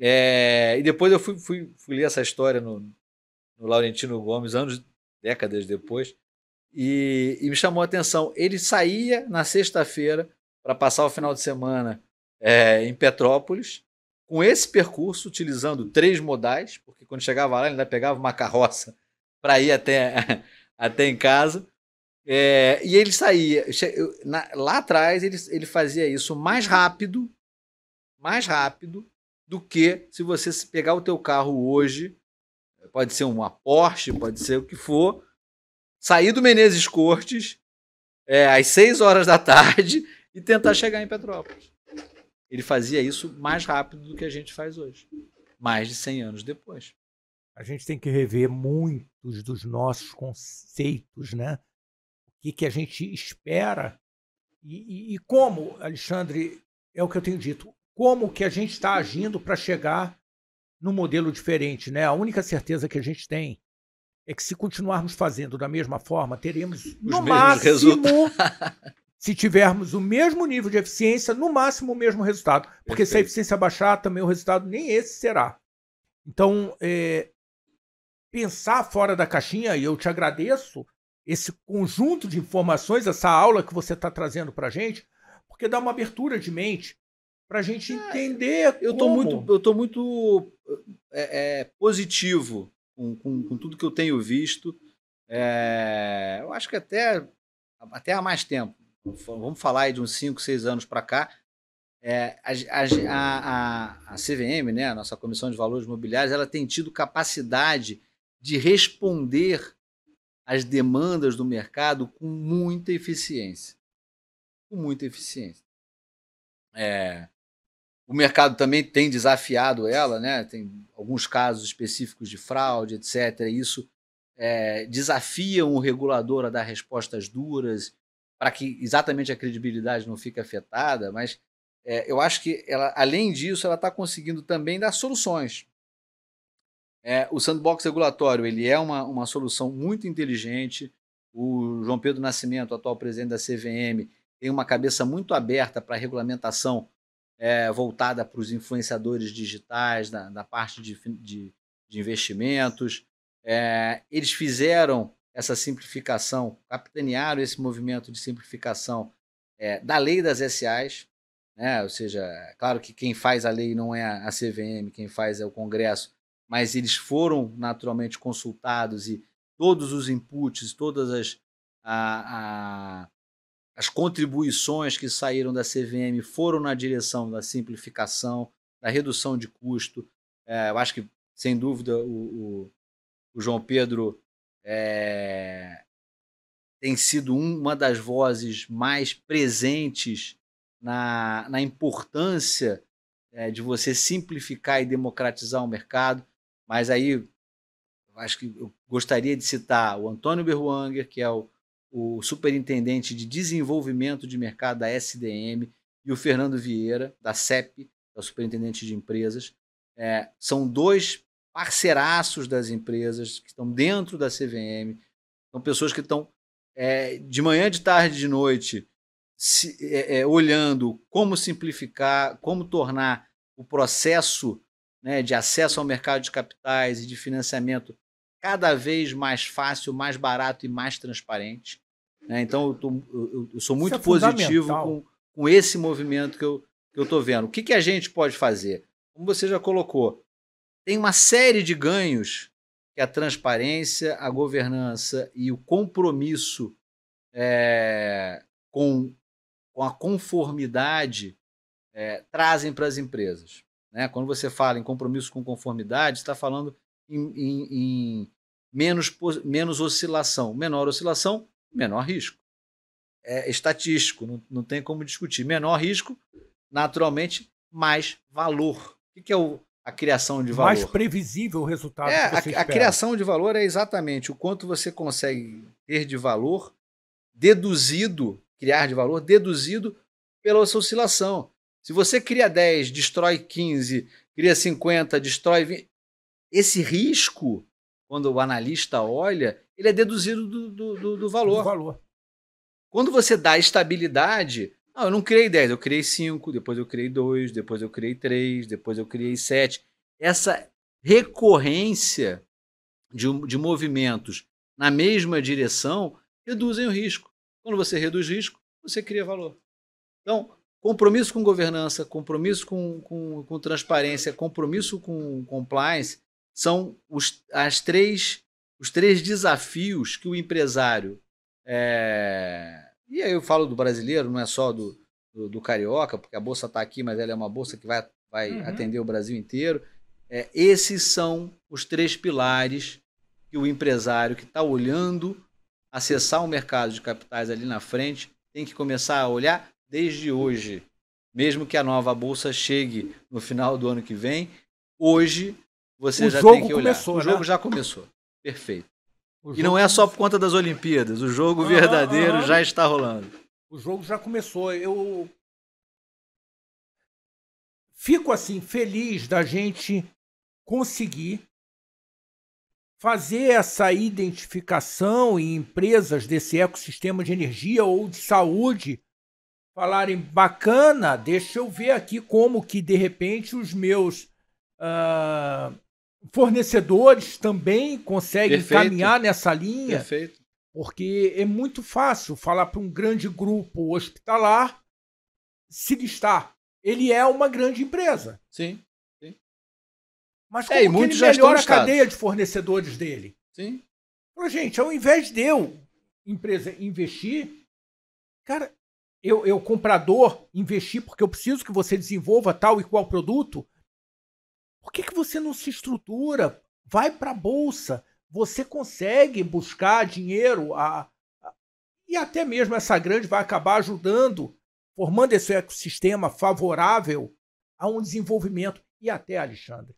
É, e depois eu fui, fui, fui ler essa história no, no, Laurentino Gomes, anos, décadas depois, e, e me chamou a atenção. Ele saía na sexta-feira para passar o final de semana é, em Petrópolis, com esse percurso, utilizando três modais, porque quando chegava lá ele ainda pegava uma carroça para ir até, até em casa. É, e ele saía. Na, lá atrás, ele, ele fazia isso mais rápido, mais rápido do que se você pegar o teu carro hoje, pode ser uma Porsche, pode ser o que for, sair do Menezes Cortes é, às 6 horas da tarde e tentar chegar em Petrópolis. Ele fazia isso mais rápido do que a gente faz hoje, mais de 100 anos depois. A gente tem que rever muitos dos nossos conceitos, né? que a gente espera. E, e, e como, Alexandre, é o que eu tenho dito, como que a gente está agindo para chegar num modelo diferente, né? A única certeza que a gente tem é que se continuarmos fazendo da mesma forma, teremos Os no máximo, resultados. se tivermos o mesmo nível de eficiência, no máximo o mesmo resultado. Porque Perfeito. se a eficiência baixar, também o resultado nem esse será. Então, é, pensar fora da caixinha, e eu te agradeço esse conjunto de informações, essa aula que você está trazendo para a gente, porque dá uma abertura de mente para a gente é, entender. eu estou muito, eu tô muito é, é, positivo com, com, com, tudo que eu tenho visto. É, eu acho que até, até há mais tempo, vamos falar aí de uns 5, 6 anos para cá, é, a, a, a, a, CVM, né, a nossa Comissão de Valores Mobiliários, ela tem tido capacidade de responder as demandas do mercado com muita eficiência. Com muita eficiência. É, o mercado também tem desafiado ela, né? tem alguns casos específicos de fraude, etc. Isso é, desafia o regulador a dar respostas duras para que exatamente a credibilidade não fique afetada, mas é, eu acho que, ela, além disso, ela está conseguindo também dar soluções. É, o sandbox regulatório ele é uma, uma solução muito inteligente. O João Pedro Nascimento, atual presidente da CVM, tem uma cabeça muito aberta para a regulamentação é, voltada para os influenciadores digitais, na, na parte de, de, de investimentos. É, eles fizeram essa simplificação, capitanearam esse movimento de simplificação é, da lei das SAs, né? ou seja, é claro que quem faz a lei não é a CVM, quem faz é o Congresso, mas eles foram naturalmente consultados e todos os inputs, todas as, a, a, as contribuições que saíram da CVM foram na direção da simplificação, da redução de custo. É, eu acho que, sem dúvida, o, o, o João Pedro é, tem sido uma das vozes mais presentes na, na importância é, de você simplificar e democratizar o mercado. Mas aí, acho que eu gostaria de citar o Antônio Berruanger, que é o, o superintendente de desenvolvimento de mercado da SDM, e o Fernando Vieira, da CEP, que é o superintendente de empresas. É, são dois parceiraços das empresas que estão dentro da CVM. São pessoas que estão é, de manhã, de tarde, de noite, se, é, é olhando como simplificar, como tornar o processo né, de acesso ao mercado de capitais e de financiamento cada vez mais fácil, mais barato e mais transparente. Né? Então, eu, tô, eu, eu, sou muito é positivo com, com, esse movimento que eu estou vendo. O que, que a gente pode fazer? Como você já colocou, tem uma série de ganhos que a transparência, a governança e o compromisso é, com, com a conformidade é, trazem para as empresas. Né? Quando você fala em compromisso com conformidade, está falando em, em, em menos, menos oscilação. Menor oscilação, menor risco. É estatístico, não, não tem como discutir. Menor risco, naturalmente, mais valor. O que é o, a criação de valor? Mais previsível o resultado. É, a, a criação de valor é exatamente o quanto você consegue ter de valor deduzido, criar de valor deduzido pela sua oscilação. Se você cria 10, destrói 15, cria 50, destrói 20. Esse risco, quando o analista olha, ele é deduzido do, do, do, do valor. Do valor. Quando você dá estabilidade, ah, eu não criei 10, eu criei 5, depois eu criei 2, depois eu criei 3, depois eu criei 7. Essa recorrência de, de movimentos na mesma direção reduzem o risco. Quando você reduz risco, você cria valor. Então, Compromisso com governança, compromisso com, com, com transparência, compromisso com compliance são os, as três, os três desafios que o empresário. É... E aí eu falo do brasileiro, não é só do, do, do carioca, porque a bolsa está aqui, mas ela é uma bolsa que vai, vai uhum. atender o Brasil inteiro. É, esses são os três pilares que o empresário que está olhando acessar o mercado de capitais ali na frente tem que começar a olhar desde hoje, mesmo que a nova bolsa chegue no final do ano que vem, hoje você o já tem que olhar. Começou, o jogo né? já começou. Perfeito. e não é só por conta das Olimpíadas, o jogo verdadeiro já está rolando. O jogo já começou. Eu fico assim feliz da gente conseguir fazer essa identificação em empresas desse ecossistema de energia ou de saúde falarem bacana, deixa eu ver aqui como que de repente os meus uh, fornecedores também conseguem Perfeito. caminhar nessa linha. Perfeito. Porque é muito fácil falar para um grande grupo hospitalar se listar. Ele é uma grande empresa. Sim. sim. Mas é, como é, que ele já melhora a cadeia de fornecedores dele? Sim. Falei, gente, ao invés de eu, empresa, investir, cara, eu, eu comprador, investir porque eu preciso que você desenvolva tal e qual produto, por que, que você não se estrutura? Vai para a bolsa. Você consegue buscar dinheiro a, a, e até mesmo essa grande vai acabar ajudando, formando esse ecossistema favorável a um desenvolvimento. E até, Alexandre,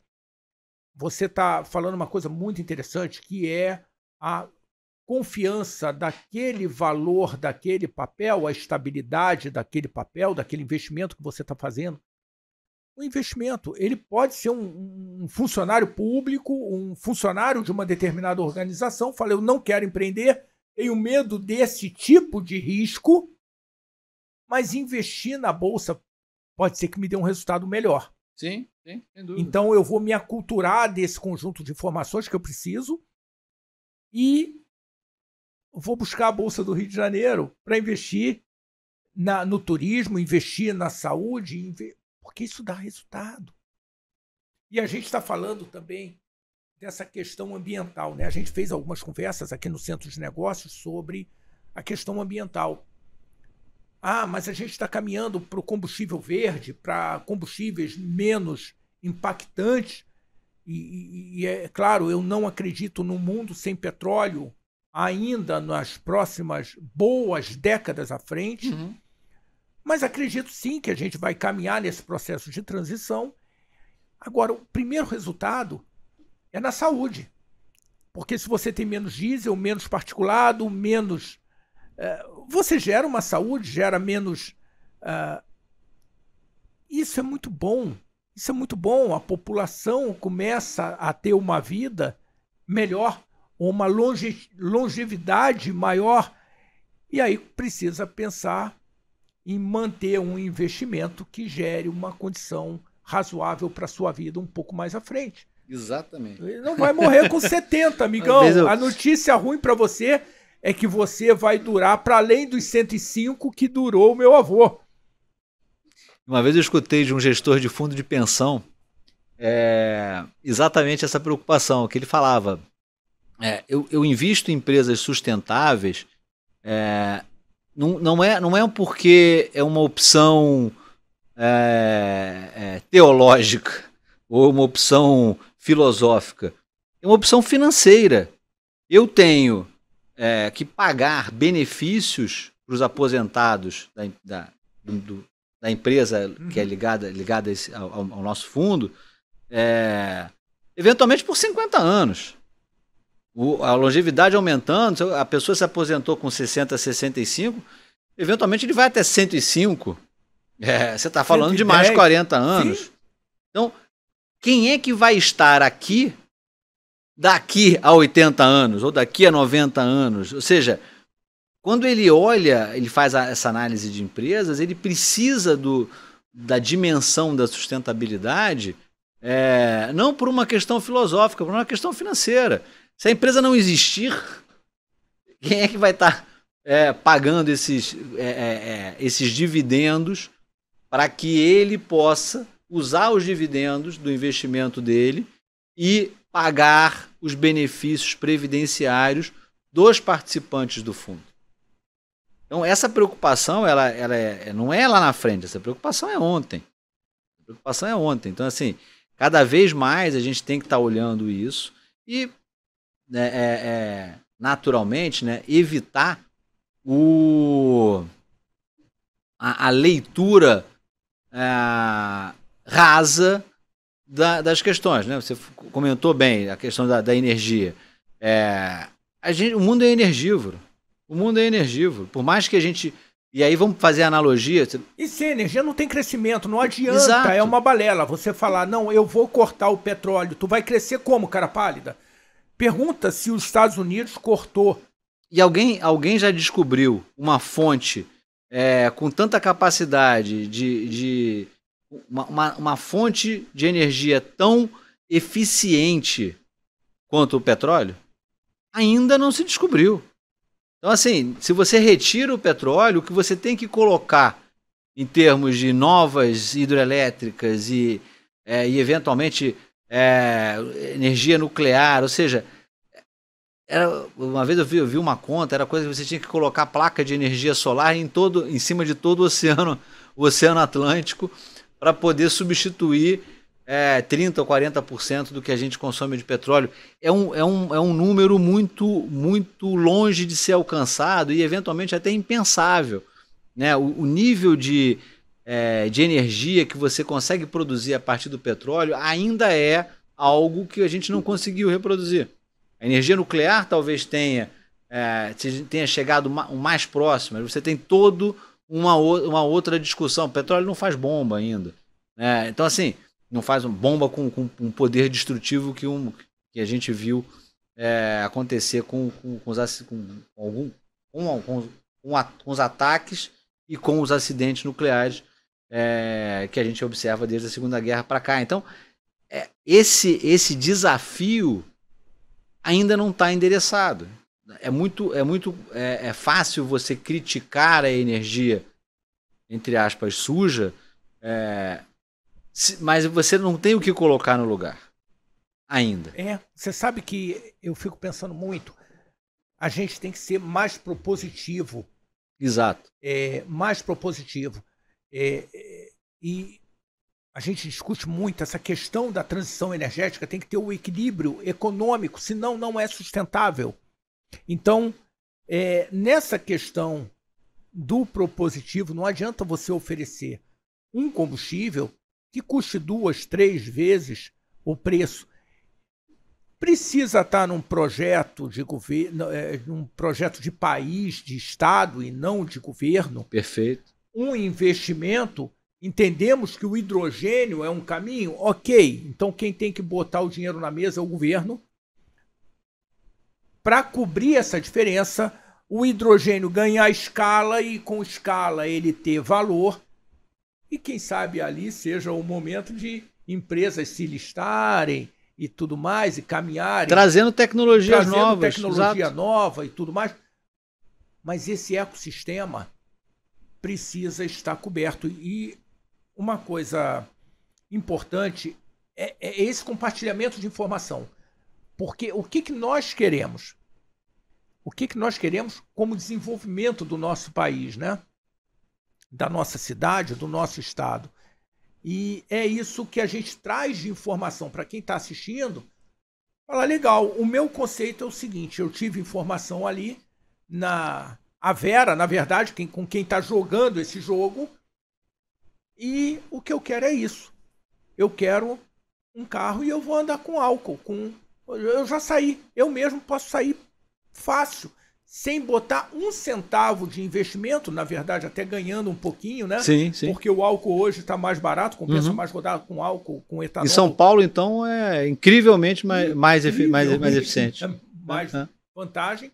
você está falando uma coisa muito interessante que é a confiança daquele valor, daquele papel, a estabilidade daquele papel, daquele investimento que você está fazendo. O investimento, ele pode ser um, um, funcionário público, um funcionário de uma determinada organização, fala, eu não quero empreender, tenho medo desse tipo de risco, mas investir na bolsa pode ser que me dê um resultado melhor. Sim, sim, sem dúvida. Então eu vou me aculturar desse conjunto de informações que eu preciso e vou buscar a Bolsa do Rio de Janeiro para investir na, no turismo, investir na saúde, porque isso dá resultado. E a gente está falando também dessa questão ambiental. Né? A gente fez algumas conversas aqui no Centro de Negócios sobre a questão ambiental. Ah, mas a gente está caminhando para o combustível verde, para combustíveis menos impactantes. E, e, e, é claro, eu não acredito num mundo sem petróleo, ainda nas próximas boas décadas à frente. Uhum. Mas acredito sim que a gente vai caminhar nesse processo de transição. Agora, o primeiro resultado é na saúde. Porque se você tem menos diesel, menos particulado, menos. É, você gera uma saúde, gera menos. É, isso é muito bom. Isso é muito bom. A população começa a ter uma vida melhor uma longe, longevidade maior, e aí precisa pensar em manter um investimento que gere uma condição razoável para a sua vida um pouco mais à frente. Exatamente. Ele não vai morrer com 70, amigão. Eu... A notícia ruim para você é que você vai durar para além dos 105 que durou o meu avô. Uma vez eu escutei de um gestor de fundo de pensão é, exatamente essa preocupação que ele falava é, eu, eu, invisto em empresas sustentáveis, é, não, não, é, não é porque é uma opção é, é teológica ou uma opção filosófica, é uma opção financeira. Eu tenho é, que pagar benefícios para os aposentados da, da, do, da, empresa que é uhum. ligada, ligada esse, ao, ao, nosso fundo, é, eventualmente por 50 anos. O, a longevidade aumentando, a pessoa se aposentou com 60, 65, eventualmente ele vai até 105. É, você está falando 110. de mais 40 anos. Sim. Então, quem é que vai estar aqui daqui a 80 anos ou daqui a 90 anos? Ou seja, quando ele olha, ele faz a, essa análise de empresas, ele precisa do, da dimensão da sustentabilidade, é, não por uma questão filosófica, por uma questão financeira. Se a empresa não existir, quem é que vai estar tá, é, pagando esses, é, é, é, esses dividendos para que ele possa usar os dividendos do investimento dele e pagar os benefícios previdenciários dos participantes do fundo? Então, essa preocupação ela, ela é, é, não é lá na frente, essa preocupação é ontem. A preocupação é ontem. Então, assim, cada vez mais a gente tem que estar tá olhando isso e né, é, é, naturalmente, né, evitar o, a, a leitura é, rasa da, das questões. Né? Você comentou bem a questão da, da energia. É, a gente, o mundo é energívoro. O mundo é energívoro. Por mais que a gente e aí vamos fazer a analogia. E a energia não tem crescimento, não adianta, é Exato. é uma balela. Você falar, não, eu vou cortar o petróleo. Tu vai crescer como, cara pálida? Pergunta se os Estados Unidos cortou. E alguém, alguém já descobriu uma fonte é, com tanta capacidade de. de uma, uma, uma fonte de energia tão eficiente quanto o petróleo? Ainda não se descobriu. Então, assim, se você retira o petróleo, o que você tem que colocar em termos de novas hidrelétricas e, é, e eventualmente é, energia nuclear, ou seja, era, uma vez eu vi, eu vi, uma conta, era coisa que você tinha que colocar placa de energia solar em todo, em cima de todo o oceano, o oceano Atlântico, para poder substituir é, 30% ou 40% do que a gente consome de petróleo. É um, é um, é um número muito, muito longe de ser alcançado e eventualmente até impensável. Né? o, o nível de, é, de energia que você consegue produzir a partir do petróleo ainda é algo que a gente não conseguiu reproduzir. A energia nuclear talvez tenha, é, tenha chegado o mais próximo, mas você tem todo uma, uma outra discussão. O petróleo não faz bomba ainda. Né? Então, assim, não faz uma bomba com, com um poder destrutivo que, um, que a gente viu é, acontecer com, com, com, os, com, algum, com, com, com, a, com os ataques e com os acidentes nucleares é, que a gente observa desde a Segunda Guerra para cá. Então, é, esse, esse desafio ainda não está endereçado. É muito, é muito é, é, fácil você criticar a energia, entre aspas, suja, é, se, mas você não tem o que colocar no lugar ainda. É, você sabe que eu fico pensando muito. A gente tem que ser mais propositivo. Exato. É, mais propositivo. É, é, e a gente discute muito essa questão da transição energética, tem que ter o um equilíbrio econômico, senão não é sustentável. Então, é, nessa questão do propositivo, não adianta você oferecer um combustível que custe duas, três vezes o preço. Precisa estar num projeto de governo, é, num projeto de país, de Estado e não de governo. Perfeito um investimento, entendemos que o hidrogênio é um caminho, ok. Então quem tem que botar o dinheiro na mesa é o governo. Para cobrir essa diferença, o hidrogênio ganhar escala e com escala ele ter valor. E quem sabe ali seja o momento de empresas se listarem e tudo mais e caminharem. Trazendo tecnologias trazendo novas. Tecnologia exato. nova e tudo mais. Mas esse ecossistema precisa estar coberto. E uma coisa importante é, é esse compartilhamento de informação. Porque o que, que nós queremos? O que, que nós queremos como desenvolvimento do nosso país, né? da nossa cidade, do nosso estado. E é isso que a gente traz de informação para quem está assistindo. Fala, legal, o meu conceito é o seguinte: eu tive informação ali na a Vera, na verdade, quem, com quem está jogando esse jogo. E o que eu quero é isso. Eu quero um carro e eu vou andar com álcool. Com... Eu já saí. Eu mesmo posso sair fácil. Sem botar um centavo de investimento, na verdade, até ganhando um pouquinho, né? Sim, sim. Porque o álcool hoje está mais barato, compensa uhum. mais rodar com álcool, com etanol. Em São Paulo, então, é incrivelmente mais, mais, mais, é mais eficiente. Mais vantagem.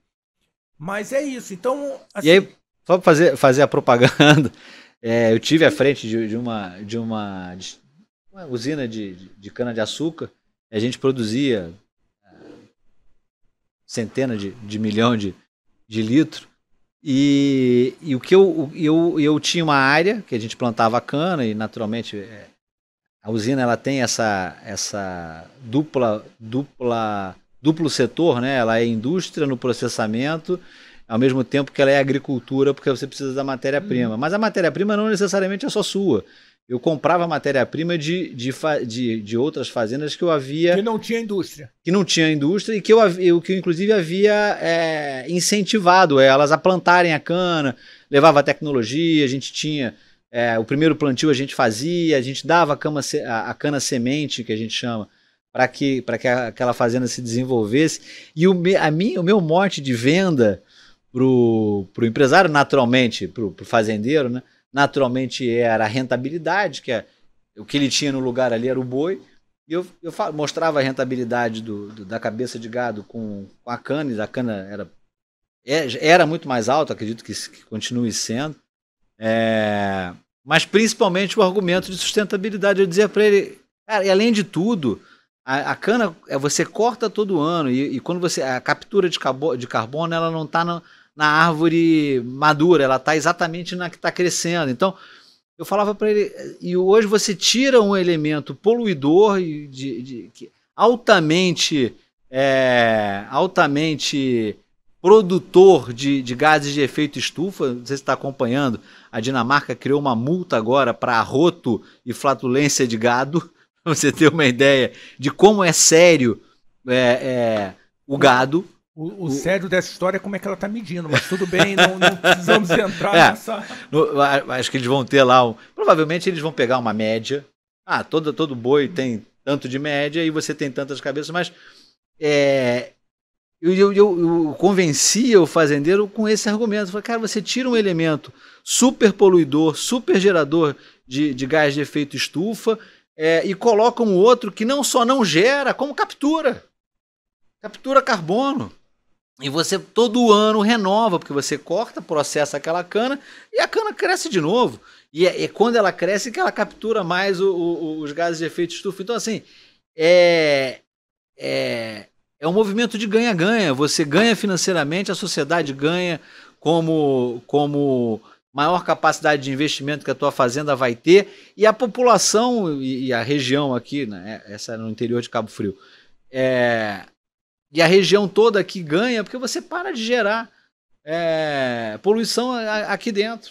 Mas é isso. Então. Assim... E aí, só para fazer, fazer a propaganda, é, eu tive à frente de, de, uma, de, uma, de uma usina de, de, cana-de-açúcar. A gente produzia é, centenas de, de milhão de, de litros. E, e o que eu, eu, eu tinha uma área que a gente plantava cana e naturalmente é, a usina ela tem essa, essa dupla, dupla duplo setor, né? Ela é indústria no processamento, ao mesmo tempo que ela é agricultura, porque você precisa da matéria-prima. Uhum. Mas a matéria-prima não necessariamente é só sua. Eu comprava matéria-prima de, de, de, de, outras fazendas que eu havia. Que não tinha indústria. Que não tinha indústria e que eu, eu, que eu inclusive, havia é, incentivado elas a plantarem a cana, levava tecnologia, a gente tinha. É, o primeiro plantio a gente fazia, a gente dava a, cama, a, a cana semente, que a gente chama para que, pra que aquela fazenda se desenvolvesse. E o, me, a mim, o meu mote de venda para o empresário, naturalmente, para o fazendeiro, né? naturalmente era a rentabilidade, que é, o que ele tinha no lugar ali era o boi. E eu, eu mostrava a rentabilidade do, do, da cabeça de gado com, com a cana, a cana era, é, era muito mais alta, acredito que, que continue sendo. É, mas principalmente o argumento de sustentabilidade. Eu dizia para ele, cara, e além de tudo, a, a cana é, você corta todo ano e, e, quando você a captura de, carbo, de carbono ela não está na, árvore madura, ela está exatamente na que está crescendo. Então eu falava para ele e hoje você tira um elemento poluidor e de, de, de altamente é, altamente produtor de, de, gases de efeito estufa. Não sei se está acompanhando. A Dinamarca criou uma multa agora para arroto e flatulência de gado você ter uma ideia de como é sério é, é, o gado. O, o, sério dessa história é como é que ela está medindo, mas tudo bem, não, não precisamos entrar é, nessa. No, acho que eles vão ter lá. Um, provavelmente eles vão pegar uma média. Ah, todo, todo boi tem tanto de média e você tem tantas cabeças, mas é, eu, eu, eu, eu, convencia o fazendeiro com esse argumento. Eu falei, cara, você tira um elemento super poluidor, super gerador de, de gás de efeito estufa é, e colocam um outro que não só não gera, como captura. Captura carbono. E você todo ano renova, porque você corta, processa aquela cana e a cana cresce de novo. E é, é quando ela cresce que ela captura mais o, o, os gases de efeito estufa. Então, assim, é, é, é um movimento de ganha-ganha. Você ganha financeiramente, a sociedade ganha como, como maior capacidade de investimento que a tua fazenda vai ter e a população e, e a região aqui, né, é, essa é no interior de Cabo Frio, é, e a região toda que ganha porque você para de gerar é, poluição aqui dentro.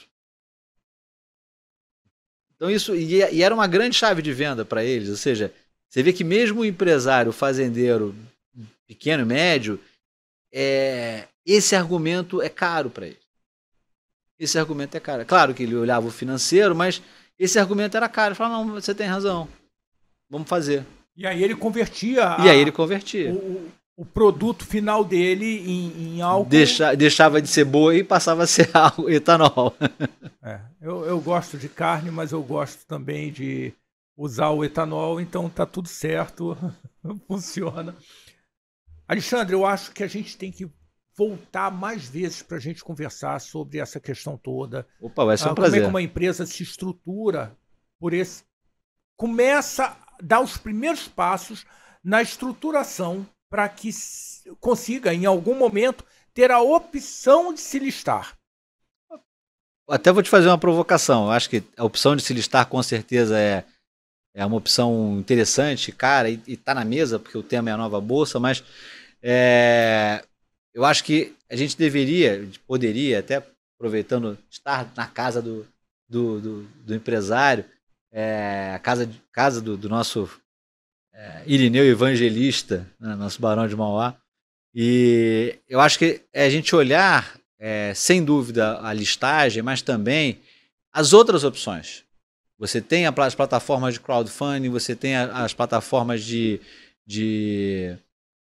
Então isso e, e era uma grande chave de venda para eles, ou seja, você vê que mesmo o empresário, o fazendeiro pequeno e médio, é, esse argumento é caro para eles. Esse argumento é caro. É claro que ele olhava o financeiro, mas esse argumento era caro. Ele falava, não, você tem razão. Vamos fazer. E aí ele convertia. A... E aí ele convertia. O, o produto final dele em, em álcool. Deixa, deixava de ser boa e passava a ser álcool, etanol. É, eu, eu gosto de carne, mas eu gosto também de usar o etanol, então tá tudo certo, funciona. Alexandre, eu acho que a gente tem que voltar mais vezes para a gente conversar sobre essa questão toda. Opa, vai ser um ah, prazer. Como é que uma empresa se estrutura por esse. Começa a dar os primeiros passos na estruturação para que consiga, em algum momento, ter a opção de se listar. Até vou te fazer uma provocação. Eu acho que a opção de se listar, com certeza, é, é uma opção interessante, cara, e, está na mesa, porque o tema é a nova bolsa, mas. É, eu acho que a gente deveria, poderia, até aproveitando, estar na casa do, do, do, do empresário, é, a casa, casa do, do nosso é, Irineu Evangelista, né, nosso Barão de Mauá. E eu acho que é a gente olhar, é, sem dúvida, a listagem, mas também as outras opções. Você tem as plataformas de crowdfunding, você tem as plataformas de. de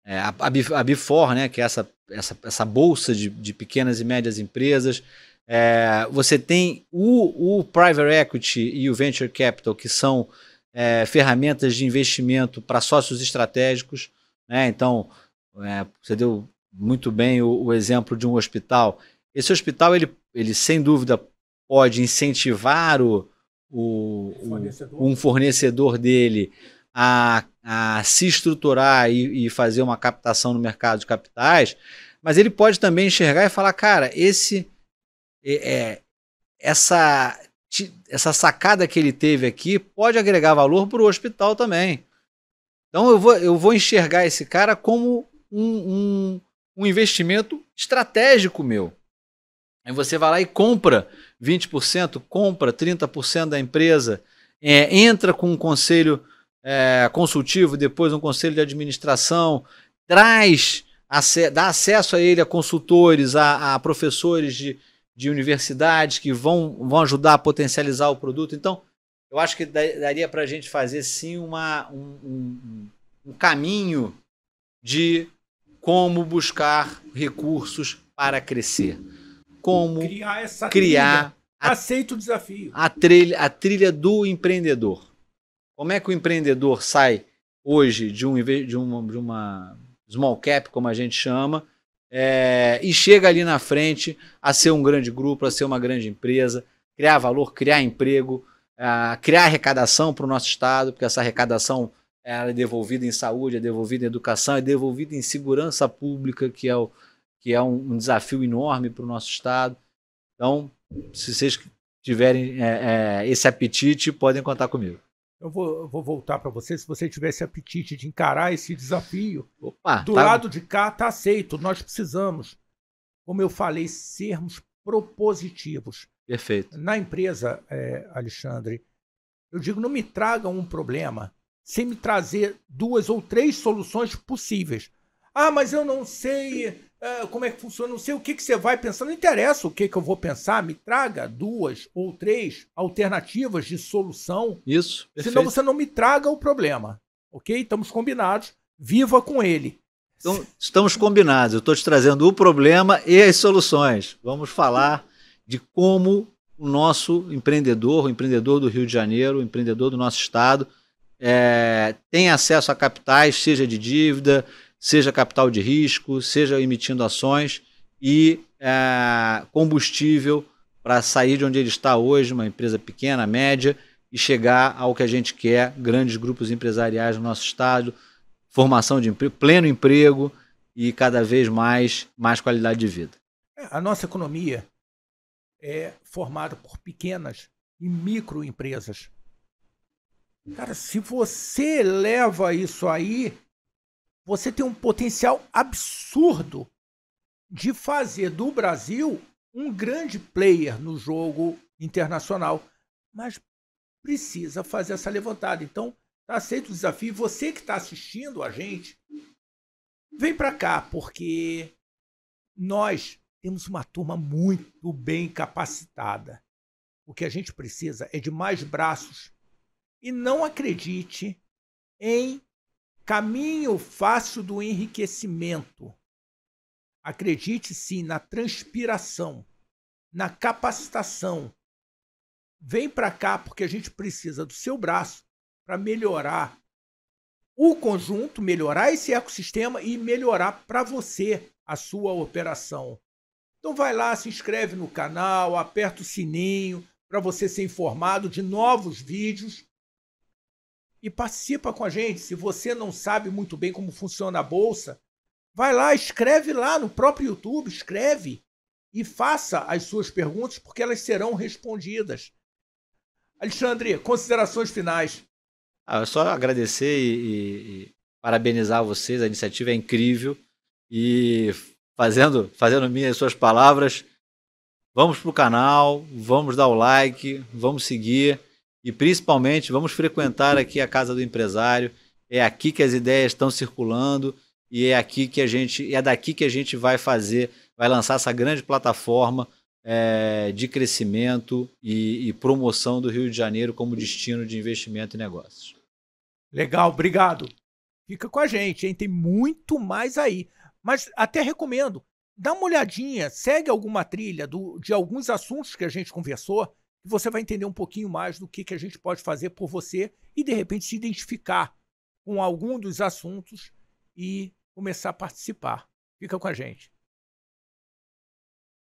é, a, a né, que é essa essa, essa bolsa de, de pequenas e médias empresas. É, você tem o, o private equity e o venture capital, que são é, ferramentas de investimento para sócios estratégicos. Né? Então, é, você deu muito bem o, o, exemplo de um hospital. Esse hospital, ele, ele sem dúvida, pode incentivar o, o, o um fornecedor dele a, a se estruturar e, e fazer uma captação no mercado de capitais, mas ele pode também enxergar e falar, cara, esse é, é essa essa sacada que ele teve aqui pode agregar valor para o hospital também. Então eu vou, eu vou enxergar esse cara como um, um, um investimento estratégico meu. Aí você vai lá e compra 20%, compra 30% da empresa, é, entra com um conselho é, consultivo, depois um conselho de administração, traz, dá acesso a ele a consultores, a, a professores de, de universidades que vão, vão ajudar a potencializar o produto. Então, eu acho que daria para a gente fazer sim uma, um, um, um caminho de como buscar recursos para crescer. Como criar, essa criar trilha. A, o desafio. A trilha, a trilha do empreendedor. Como é que o empreendedor sai hoje de, um, de, uma, de uma small cap, como a gente chama, é, e chega ali na frente a ser um grande grupo, a ser uma grande empresa, criar valor, criar emprego, a, eh, criar arrecadação para o nosso Estado, porque essa arrecadação ela é devolvida em saúde, é devolvida em educação, é devolvida em segurança pública, que é, o, que é um, um desafio enorme para o nosso Estado. Então, se vocês tiverem é, é, esse apetite, podem contar comigo. Eu vou, vou voltar para você. Se você tivesse apetite de encarar esse desafio, Opa, do tá... lado de cá está aceito. Nós precisamos, como eu falei, sermos propositivos. Perfeito. Na empresa, é, Alexandre, eu digo: não me tragam um problema sem me trazer duas ou três soluções possíveis. Ah, mas eu não sei ah, como é que funciona, não sei o que, que você vai pensar, não interessa o que, que eu vou pensar, me traga duas ou três alternativas de solução. Isso. Perfeito. Senão você não me traga o problema. Ok? Estamos combinados, viva com ele. Então, estamos combinados, eu estou te trazendo o problema e as soluções. Vamos falar de como o nosso empreendedor, o empreendedor do Rio de Janeiro, o empreendedor do nosso estado, é, tem acesso a capitais, seja de dívida, seja capital de risco, seja emitindo ações e é, combustível para sair de onde ele está hoje, uma empresa pequena, média, e chegar ao que a gente quer, grandes grupos empresariais no nosso estado, formação de emprego, pleno emprego e cada vez mais mais qualidade de vida. É, a nossa economia é formada por pequenas e microempresas. Cara, se você leva isso aí, você tem um potencial absurdo de fazer do Brasil um grande player no jogo internacional, mas precisa fazer essa levantada. Então, tá aceita o desafio. Você que está assistindo a gente, vem para cá, porque nós temos uma turma muito bem capacitada. O que a gente precisa é de mais braços. E não acredite em Caminho fácil do enriquecimento. Acredite sim na transpiração, na capacitação. Vem para cá porque a gente precisa do seu braço para melhorar o conjunto, melhorar esse ecossistema e melhorar para você a sua operação. Então vai lá, se inscreve no canal, aperta o sininho para você ser informado de novos vídeos e participa com a gente. Se você não sabe muito bem como funciona a bolsa, vai lá, escreve lá no próprio YouTube, escreve e faça as suas perguntas porque elas serão respondidas. Alexandre, considerações finais. Ah, eu só agradecer e, e parabenizar vocês, a iniciativa é incrível e fazendo, fazendo minhas suas palavras, vamos pro canal, vamos dar o like, vamos seguir. E principalmente, vamos frequentar aqui a casa do empresário. É aqui que as ideias estão circulando e é aqui que a gente, é daqui que a gente vai fazer, vai lançar essa grande plataforma é, de crescimento e, e, promoção do Rio de Janeiro como destino de investimento e negócios. Legal, obrigado. Fica com a gente, hein? Tem muito mais aí. Mas até recomendo, dá uma olhadinha, segue alguma trilha do, de alguns assuntos que a gente conversou que você vai entender um pouquinho mais do que, que a gente pode fazer por você e, de repente, se identificar com algum dos assuntos e começar a participar. Fica com a gente.